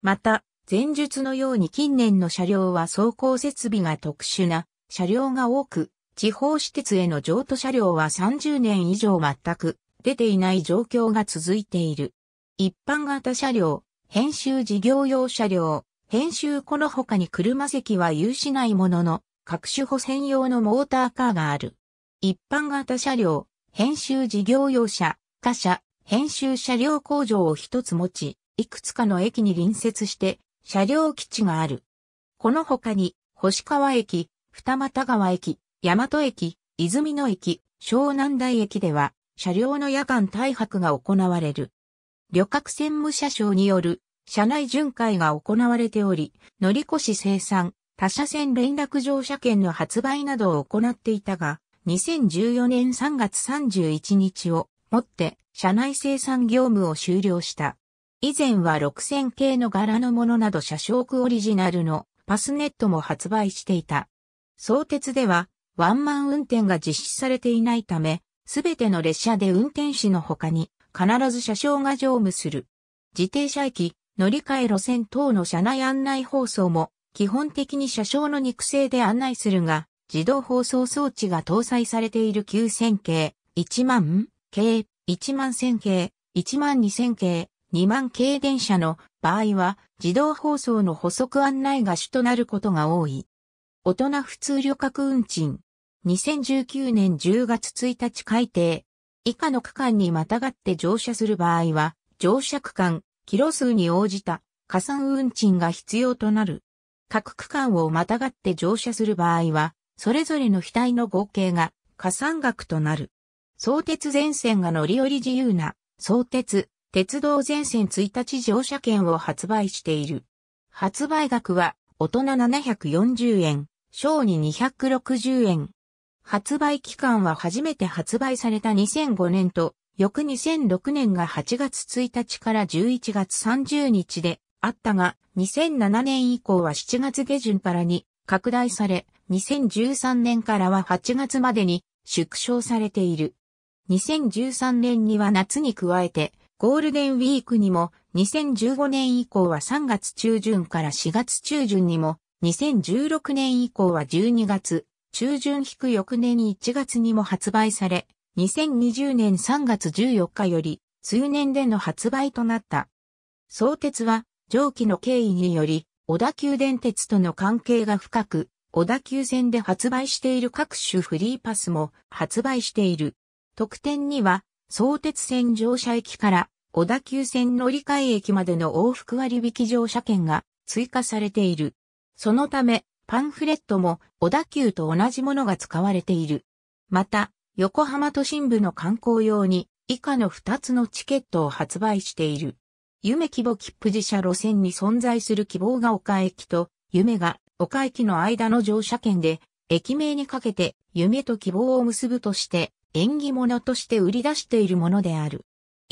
また、前述のように近年の車両は走行設備が特殊な車両が多く、地方私鉄への譲渡車両は30年以上全く出ていない状況が続いている。一般型車両、編集事業用車両、編集この他に車席は有しないものの、各種保専用のモーターカーがある。一般型車両、編集事業用車、他社、編集車両工場を一つ持ち、いくつかの駅に隣接して車両基地がある。この他に、星川駅、二俣川駅、大和駅、泉野駅、湘南台駅では、車両の夜間大泊が行われる。旅客船務車掌による、車内巡回が行われており、乗り越し生産、他車線連絡乗車券の発売などを行っていたが、2014年3月31日をもって、車内生産業務を終了した。以前は6000系の柄のものなど車掌区オリジナルのパスネットも発売していた。相鉄ではワンマン運転が実施されていないため、すべての列車で運転士の他に必ず車掌が乗務する。自転車駅、乗り換え路線等の車内案内放送も基本的に車掌の肉声で案内するが、自動放送装置が搭載されている9000系、1万系、1万1000系、1万2000系、2万系電車の場合は自動放送の補足案内が主となることが多い。大人普通旅客運賃。2019年10月1日改定。以下の区間にまたがって乗車する場合は、乗車区間、キロ数に応じた加算運賃が必要となる。各区間をまたがって乗車する場合は、それぞれの額の合計が加算額となる。相鉄全線が乗り降り自由な、相鉄、鉄道全線1日乗車券を発売している。発売額は大人740円、小二260円。発売期間は初めて発売された2005年と、翌2006年が8月1日から11月30日であったが、2007年以降は7月下旬からに拡大され、2013年からは8月までに縮小されている。2013年には夏に加えてゴールデンウィークにも、2015年以降は3月中旬から4月中旬にも、2016年以降は12月中旬引く翌年1月にも発売され、2020年3月14日より、通年での発売となった。相鉄は、上記の経緯により、小田急電鉄との関係が深く、小田急線で発売している各種フリーパスも発売している。特典には、相鉄線乗車駅から小田急線乗り換え駅までの往復割引乗車券が追加されている。そのため、パンフレットも小田急と同じものが使われている。また、横浜都心部の観光用に以下の2つのチケットを発売している。夢規模切符自社路線に存在する希望が丘駅と夢が岡駅の間の乗車券で、駅名にかけて夢と希望を結ぶとして、縁起物として売り出しているものである。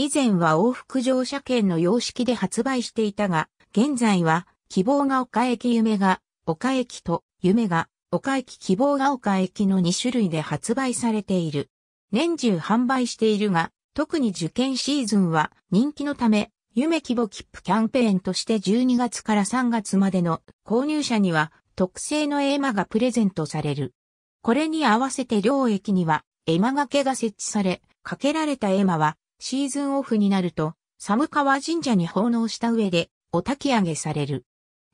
以前は往復乗車券の様式で発売していたが、現在は、希望が丘駅夢が、丘駅と、夢が、丘駅希望が丘駅の2種類で発売されている。年中販売しているが、特に受験シーズンは人気のため、夢規模切符キャンペーンとして12月から3月までの購入者には特製の絵馬がプレゼントされる。これに合わせて両駅には絵馬掛けが設置され、かけられた絵馬はシーズンオフになると、寒川神社に奉納した上で、お焚き上げされる。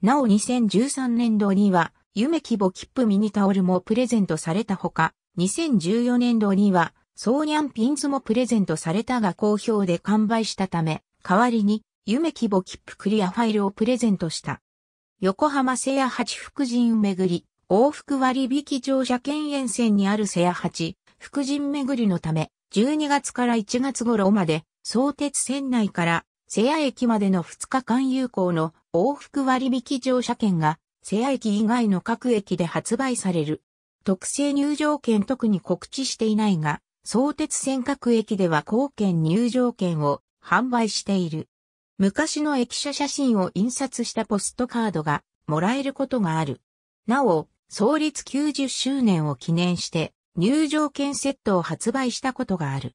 なお2013年度には、夢規模切符ミニタオルもプレゼントされたほか、2014年度には、ソーニャンピンズもプレゼントされたが好評で完売したため、代わりに、夢規模切符クリアファイルをプレゼントした。横浜瀬谷八福神巡り、往復割引乗車券沿線にある瀬谷八、福神巡りのため、12月から1月頃まで、相鉄線内から瀬谷駅までの2日間有効の往復割引乗車券が、瀬谷駅以外の各駅で発売される。特製入場券特に告知していないが、相鉄線各駅では貢献入場券を販売している。昔の駅舎写真を印刷したポストカードがもらえることがある。なお、創立90周年を記念して、入場券セットを発売したことがある。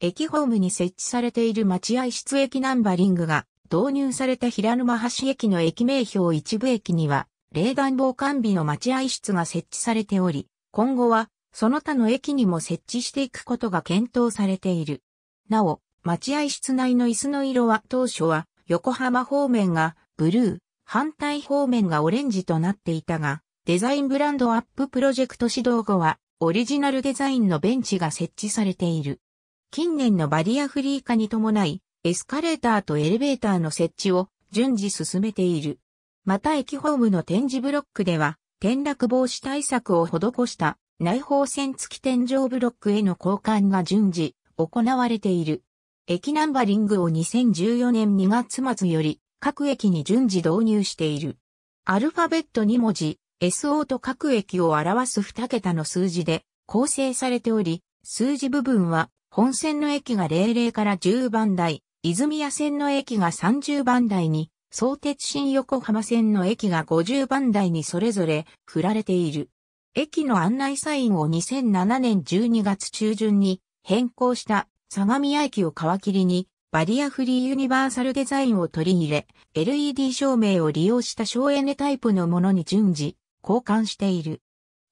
駅ホームに設置されている待合室駅ナンバリングが導入された平沼橋駅の駅名標一部駅には、冷暖房完備の待合室が設置されており、今後はその他の駅にも設置していくことが検討されている。なお、待合室内の椅子の色は当初は横浜方面がブルー、反対方面がオレンジとなっていたが、デザインブランドアッププロジェクト指導後はオリジナルデザインのベンチが設置されている。近年のバリアフリー化に伴い、エスカレーターとエレベーターの設置を順次進めている。また駅ホームの展示ブロックでは、転落防止対策を施した内包線付き天井ブロックへの交換が順次行われている。駅ナンバリングを2014年2月末より各駅に順次導入している。アルファベット2文字、SO と各駅を表す2桁の数字で構成されており、数字部分は本線の駅が00から10番台、泉谷線の駅が30番台に、相鉄新横浜線の駅が50番台にそれぞれ振られている。駅の案内サインを2007年12月中旬に変更した相模屋駅を皮切りにバリアフリーユニバーサルデザインを取り入れ、LED 照明を利用した省エネタイプのものに順次、交換している。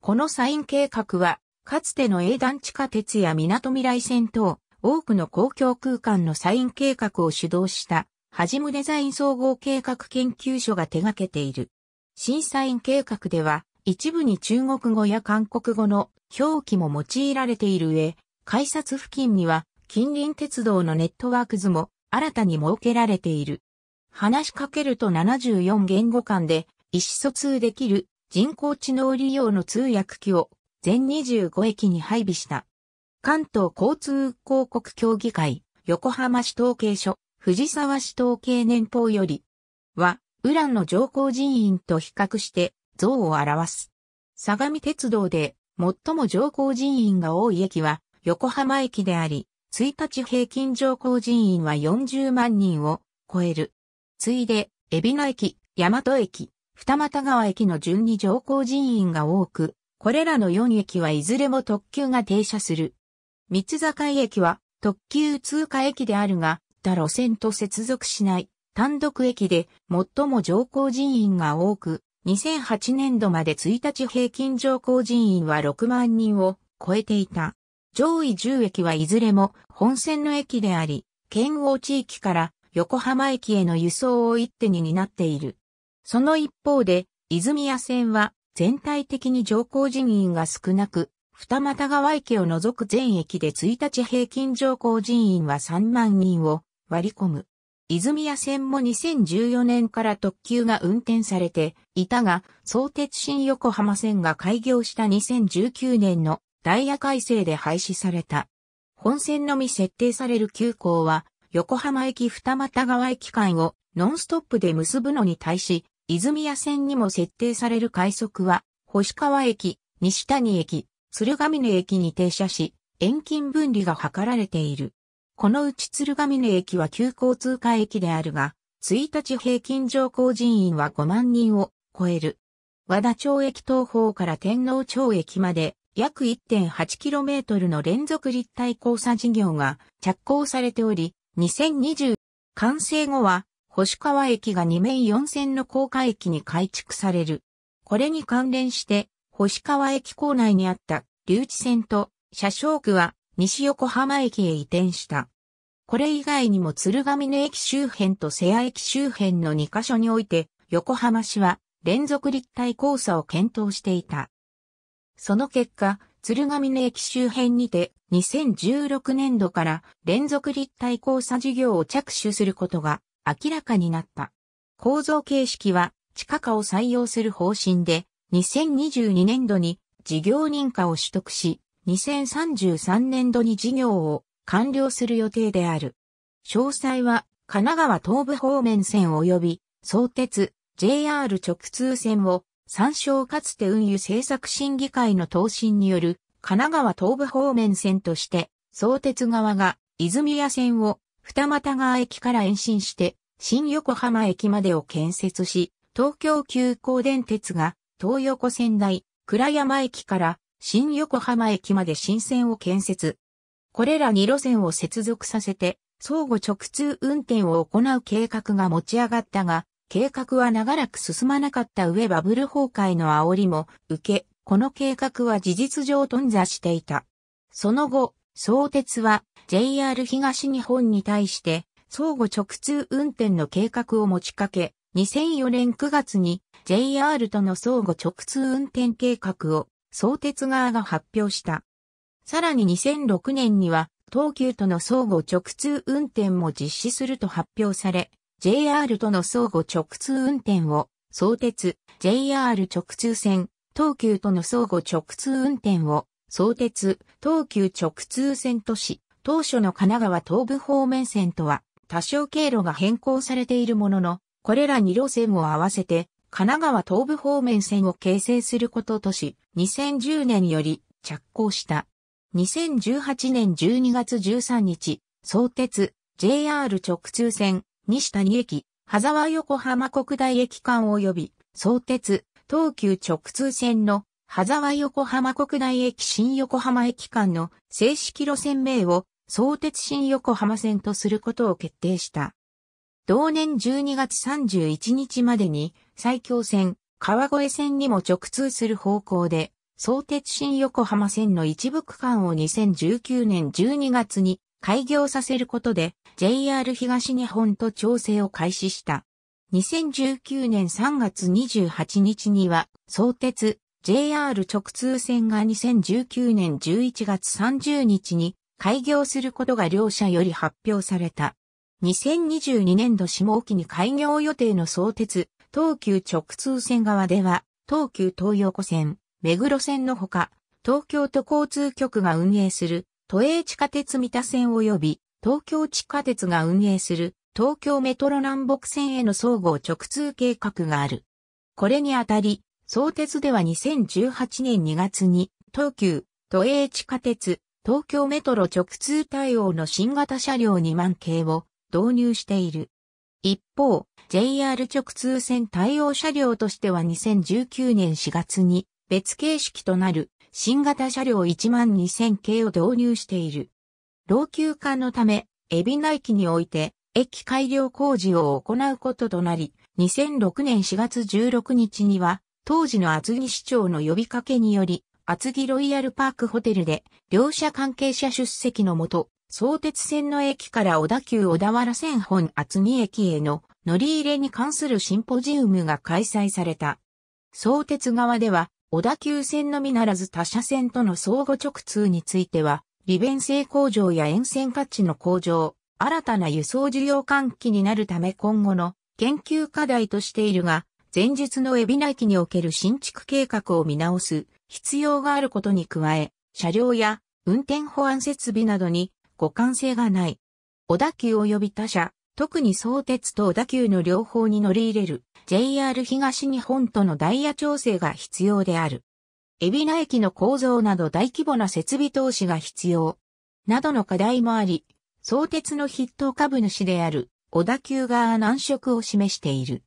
このサイン計画は、かつての英断地下鉄や港未来線等、多くの公共空間のサイン計画を主導した、はじむデザイン総合計画研究所が手掛けている。新サイン計画では、一部に中国語や韓国語の表記も用いられている上、改札付近には近隣鉄道のネットワーク図も新たに設けられている。話しかけると74言語間で意思疎通できる人工知能利用の通訳機を全25駅に配備した。関東交通広告協議会、横浜市統計所、藤沢市統計年報より、は、ウランの上降人員と比較して像を表す。相模鉄道で最も上降人員が多い駅は横浜駅であり、1日平均上降人員は40万人を超える。ついで、海老名駅、大和駅、二俣川駅の順に乗降人員が多く、これらの4駅はいずれも特急が停車する。三坂駅は特急通過駅であるが、他路線と接続しない単独駅で最も乗降人員が多く、2008年度まで1日平均乗降人員は6万人を超えていた。上位10駅はいずれも本線の駅であり、県央地域から横浜駅への輸送を一手に担っている。その一方で、泉谷線は全体的に乗降人員が少なく、二股川駅を除く全駅で1日平均乗降人員は3万人を割り込む。泉谷線も2014年から特急が運転されていたが、相鉄新横浜線が開業した2019年のダイヤ改正で廃止された。本線のみ設定される急行は、横浜駅二股川駅間をノンストップで結ぶのに対し、泉谷線にも設定される快速は、星川駅、西谷駅、鶴ヶ峰駅に停車し、遠近分離が図られている。このうち鶴ヶ峰駅は急行通過駅であるが、1日平均乗降人員は5万人を超える。和田町駅東方から天皇町駅まで約 1.8km の連続立体交差事業が着工されており、2020完成後は星川駅が2面4線の高架駅に改築される。これに関連して、星川駅構内にあった留置線と車掌区は西横浜駅へ移転した。これ以外にも鶴上峰駅周辺と瀬谷駅周辺の2カ所において、横浜市は連続立体交差を検討していた。その結果、鶴上峰駅周辺にて2016年度から連続立体交差事業を着手することが明らかになった。構造形式は地下化を採用する方針で、2022年度に事業認可を取得し、2033年度に事業を完了する予定である。詳細は神奈川東部方面線及び相鉄 JR 直通線を参照かつて運輸政策審議会の答申による神奈川東部方面線として相鉄側が泉谷線を二俣川駅から延伸して、新横浜駅までを建設し、東京急行電鉄が東横線内、倉山駅から新横浜駅まで新線を建設。これら2路線を接続させて、相互直通運転を行う計画が持ち上がったが、計画は長らく進まなかった上バブル崩壊の煽りも受け、この計画は事実上頓挫していた。その後、相鉄は JR 東日本に対して相互直通運転の計画を持ちかけ、2004年9月に JR との相互直通運転計画を相鉄側が発表した。さらに2006年には東急との相互直通運転も実施すると発表され、JR との相互直通運転を相鉄、JR 直通線、東急との相互直通運転を相鉄、東急直通線都市、当初の神奈川東部方面線とは、多少経路が変更されているものの、これら2路線を合わせて、神奈川東部方面線を形成することとし、2010年より着工した。2018年12月13日、相鉄、JR 直通線、西谷駅、羽沢横浜国大駅間及び、相鉄、東急直通線の羽沢横浜国内駅新横浜駅間の正式路線名を相鉄新横浜線とすることを決定した。同年12月31日までに埼京線、川越線にも直通する方向で、相鉄新横浜線の一部区間を2019年12月に開業させることで JR 東日本と調整を開始した。2019年3月28日には相鉄 JR 直通線が2019年11月30日に開業することが両社より発表された。2022年度下期に開業予定の相鉄、東急直通線側では、東急東横線、目黒線のほか、東京都交通局が運営する、都営地下鉄三田線及び、東京地下鉄が運営する、東京メトロ南北線への総合直通計画がある。これにあたり、相鉄では2018年2月に、東急、都営地下鉄、東京メトロ直通対応の新型車両2万系を導入している。一方、JR 直通線対応車両としては2019年4月に別形式となる新型車両1万2000系を導入している。老朽化のため、海老名駅において駅改良工事を行うこととなり、2006年4月16日には当時の厚木市長の呼びかけにより、厚木ロイヤルパークホテルで、両者関係者出席のもと、相鉄線の駅から小田急小田原線本厚木駅への乗り入れに関するシンポジウムが開催された。相鉄側では、小田急線のみならず他社線との相互直通については、利便性向上や沿線価値の向上、新たな輸送需要喚起になるため今後の研究課題としているが、前述の海老名駅における新築計画を見直す必要があることに加え、車両や運転保安設備などに互換性がない。小田急及び他社、特に相鉄と小田急の両方に乗り入れる JR 東日本とのダイヤ調整が必要である。海老名駅の構造など大規模な設備投資が必要。などの課題もあり、相鉄の筆頭株主である小田急が難色を示している。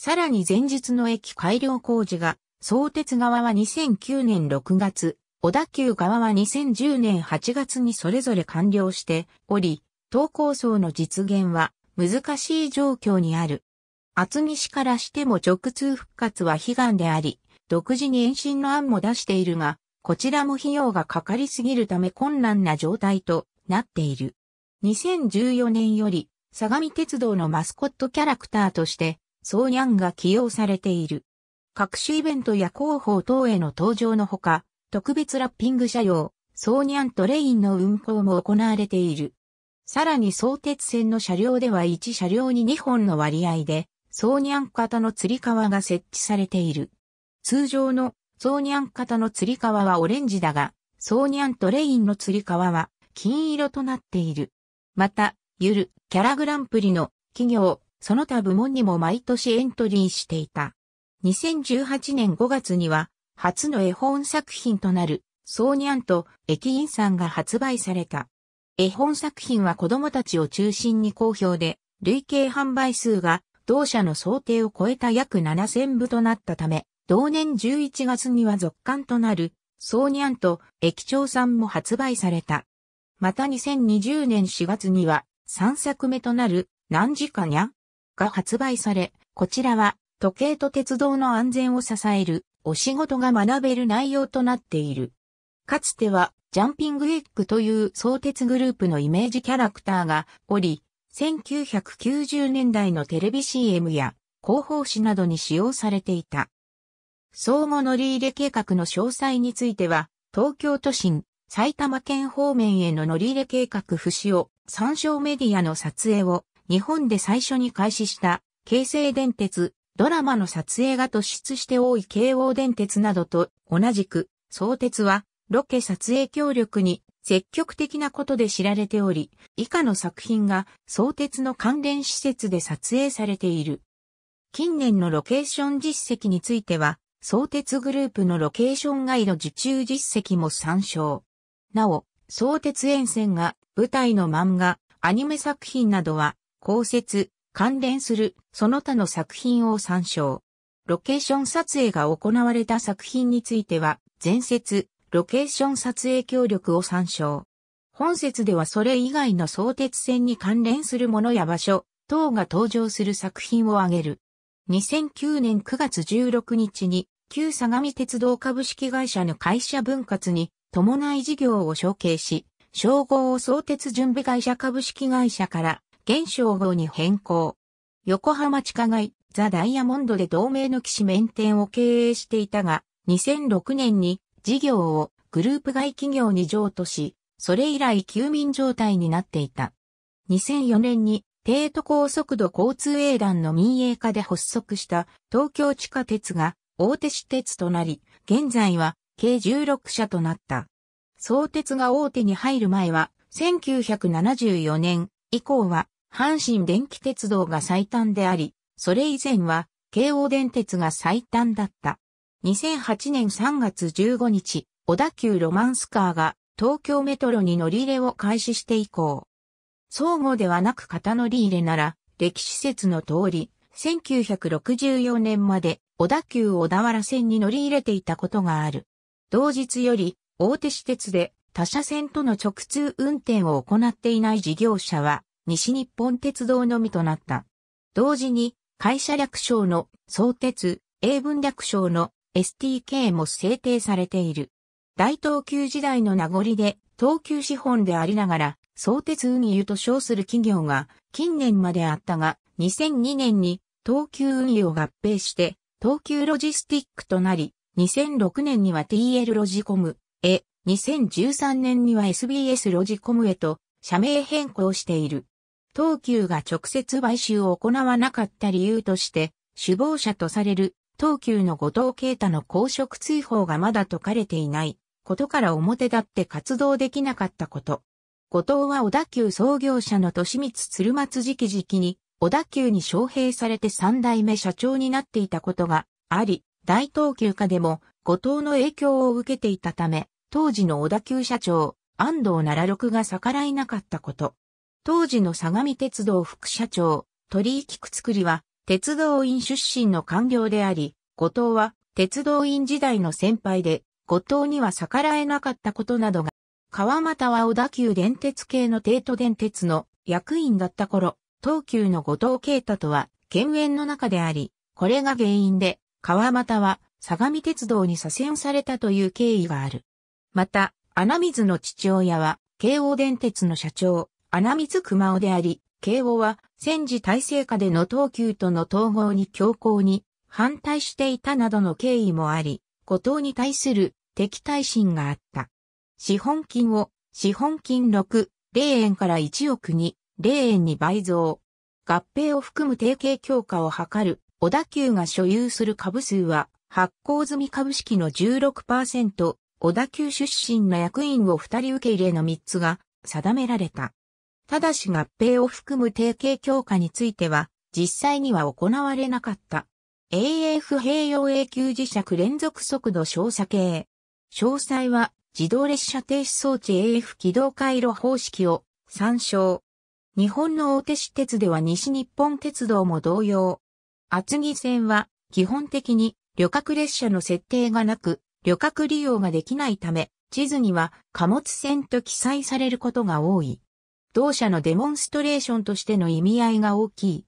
さらに前日の駅改良工事が、相鉄側は2009年6月、小田急側は2010年8月にそれぞれ完了しており、東高層の実現は難しい状況にある。厚市からしても直通復活は悲願であり、独自に延伸の案も出しているが、こちらも費用がかかりすぎるため困難な状態となっている。2014年より、相模鉄道のマスコットキャラクターとして、ソーニャンが起用されている。各種イベントや広報等への登場のほか、特別ラッピング車両、ソーニャントレインの運行も行われている。さらに相鉄線の車両では1車両に2本の割合で、ソーニャン型の吊り革が設置されている。通常のソーニャン型の吊り革はオレンジだが、ソーニャントレインの吊り革は金色となっている。また、ゆるキャラグランプリの企業、その他部門にも毎年エントリーしていた。2018年5月には、初の絵本作品となる、ソーニャンと駅員さんが発売された。絵本作品は子供たちを中心に好評で、累計販売数が同社の想定を超えた約7000部となったため、同年11月には続刊となる、ソーニャンと駅長さんも発売された。また2020年4月には3作目となる、何時かにゃんが発売され、こちらは時計と鉄道の安全を支えるお仕事が学べる内容となっている。かつてはジャンピングエッグという相鉄グループのイメージキャラクターがおり、1990年代のテレビ CM や広報誌などに使用されていた。相互乗り入れ計画の詳細については、東京都心、埼玉県方面への乗り入れ計画不使参照メディアの撮影を日本で最初に開始した京成電鉄、ドラマの撮影が突出して多い京王電鉄などと同じく、相鉄はロケ撮影協力に積極的なことで知られており、以下の作品が相鉄の関連施設で撮影されている。近年のロケーション実績については、相鉄グループのロケーションガイド受注実績も参照。なお、相鉄沿線が舞台の漫画、アニメ作品などは公設、関連するその他の作品を参照。ロケーション撮影が行われた作品については、前説、ロケーション撮影協力を参照。本説ではそれ以外の相鉄線に関連するものや場所、等が登場する作品を挙げる。2009年9月16日に、旧相模鉄道株式会社の会社分割に伴い事業を承継し、称号を相鉄準備会社株式会社から現象号に変更。横浜地下街、ザ・ダイヤモンドで同盟の騎士面店を経営していたが、2006年に事業をグループ外企業に譲渡し、それ以来休眠状態になっていた。2004年に帝都高速度交通営団の民営化で発足した東京地下鉄が大手私鉄となり、現在は計16社となった。総鉄が大手に入る前は1974年以降は阪神電気鉄道が最短であり、それ以前は京王電鉄が最短だった。2008年3月15日、小田急ロマンスカーが東京メトロに乗り入れを開始して以降、相互ではなく型乗り入れなら、歴史説の通り、1964年まで小田急小田原線に乗り入れていたことがある。同日より大手私鉄で他社線との直通運転を行っていない事業者は西日本鉄道のみとなった。同時に、会社略称の相鉄、英文略称の STK も制定されている。大東急時代の名残で、東急資本でありながら、相鉄運輸と称する企業が近年まであったが、2002年に東急運輸を合併して、東急ロジスティックとなり、2006年には TL ロジコムへ、2013年には SBS ロジコムへと社名変更している。東急が直接買収を行わなかった理由として、首謀者とされる東急の後藤啓太の公職追放がまだ解かれていないことから表立って活動できなかったこと。後藤は小田急創業者の利光鶴松直々に小田急に招聘されて三代目社長になっていたことがあり、大東急下でも後藤の影響を受けていたため、当時の小田急社長、安藤奈良六が逆らえなかったこと。当時の相模鉄道副社長、鳥居菊造は、鉄道院出身の官僚であり、後藤は、鉄道院時代の先輩で、後藤には逆らえなかったことなどが、川又は小田急電鉄系の帝都電鉄の役員だった頃、東急の後藤啓太とは、犬猿の中であり、これが原因で、川又は相模鉄道に左遷されたという経緯がある。また、穴水の父親は、京王電鉄の社長、穴水熊尾であり、慶応は戦時体制下での東急との統合に強硬に反対していたなどの経緯もあり、後藤に対する敵対心があった。資本金を資本金6、0円から1億に、0円に倍増。合併を含む提携強化を図る、小田急が所有する株数は、発行済み株式の16%、小田急出身の役員を2人受け入れの3つが定められた。ただし合併を含む提携強化については、実際には行われなかった。AF 併用永久磁石連続速度照射系。詳細は自動列車停止装置 AF 軌道回路方式を参照。日本の大手私鉄では西日本鉄道も同様。厚木線は基本的に旅客列車の設定がなく、旅客利用ができないため、地図には貨物線と記載されることが多い。同社のデモンストレーションとしての意味合いが大きい。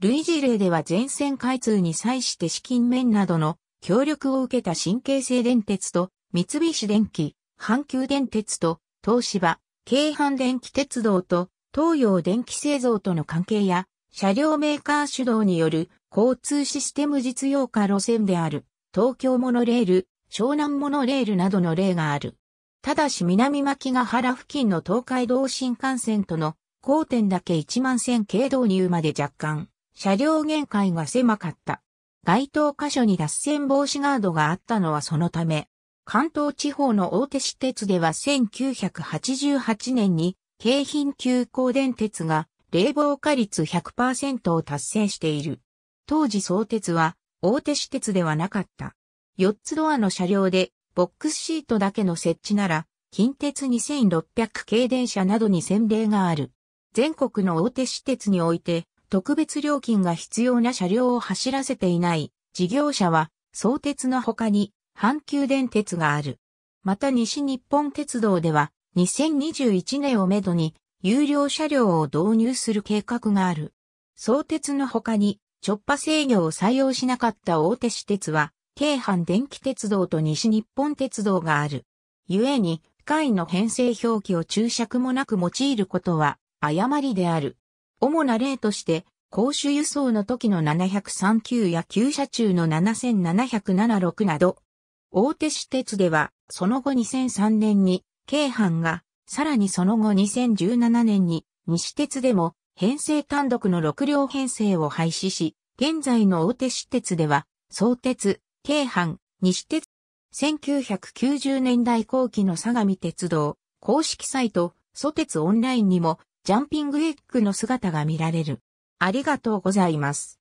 類似例では全線開通に際して資金面などの協力を受けた神経性電鉄と三菱電機、阪急電鉄と東芝、京阪電気鉄道と東洋電気製造との関係や車両メーカー主導による交通システム実用化路線である東京モノレール、湘南モノレールなどの例がある。ただし南牧ヶ原付近の東海道新幹線との交点だけ1万線軽導入まで若干、車両限界が狭かった。該当箇所に脱線防止ガードがあったのはそのため、関東地方の大手私鉄では1988年に、京浜急行電鉄が冷房化率100%を達成している。当時相鉄は大手私鉄ではなかった。4つドアの車両でボックスシートだけの設置なら、近鉄2600系電車などに先例がある。全国の大手私鉄において、特別料金が必要な車両を走らせていない事業者は、相鉄の他に、阪急電鉄がある。また西日本鉄道では、2021年をめどに、有料車両を導入する計画がある。相鉄の他に、直波制御を採用しなかった大手私鉄は、京阪電気鉄道と西日本鉄道がある。故に、解の編成表記を注釈もなく用いることは、誤りである。主な例として、公主輸送の時の703級や旧車中の77776など、大手私鉄では、その後2003年に、京阪が、さらにその後2017年に、西鉄でも、編成単独の6両編成を廃止し、現在の大手私鉄では、相鉄、京阪、西鉄、1990年代後期の相模鉄道、公式サイト、蘇鉄オンラインにも、ジャンピングエッグの姿が見られる。ありがとうございます。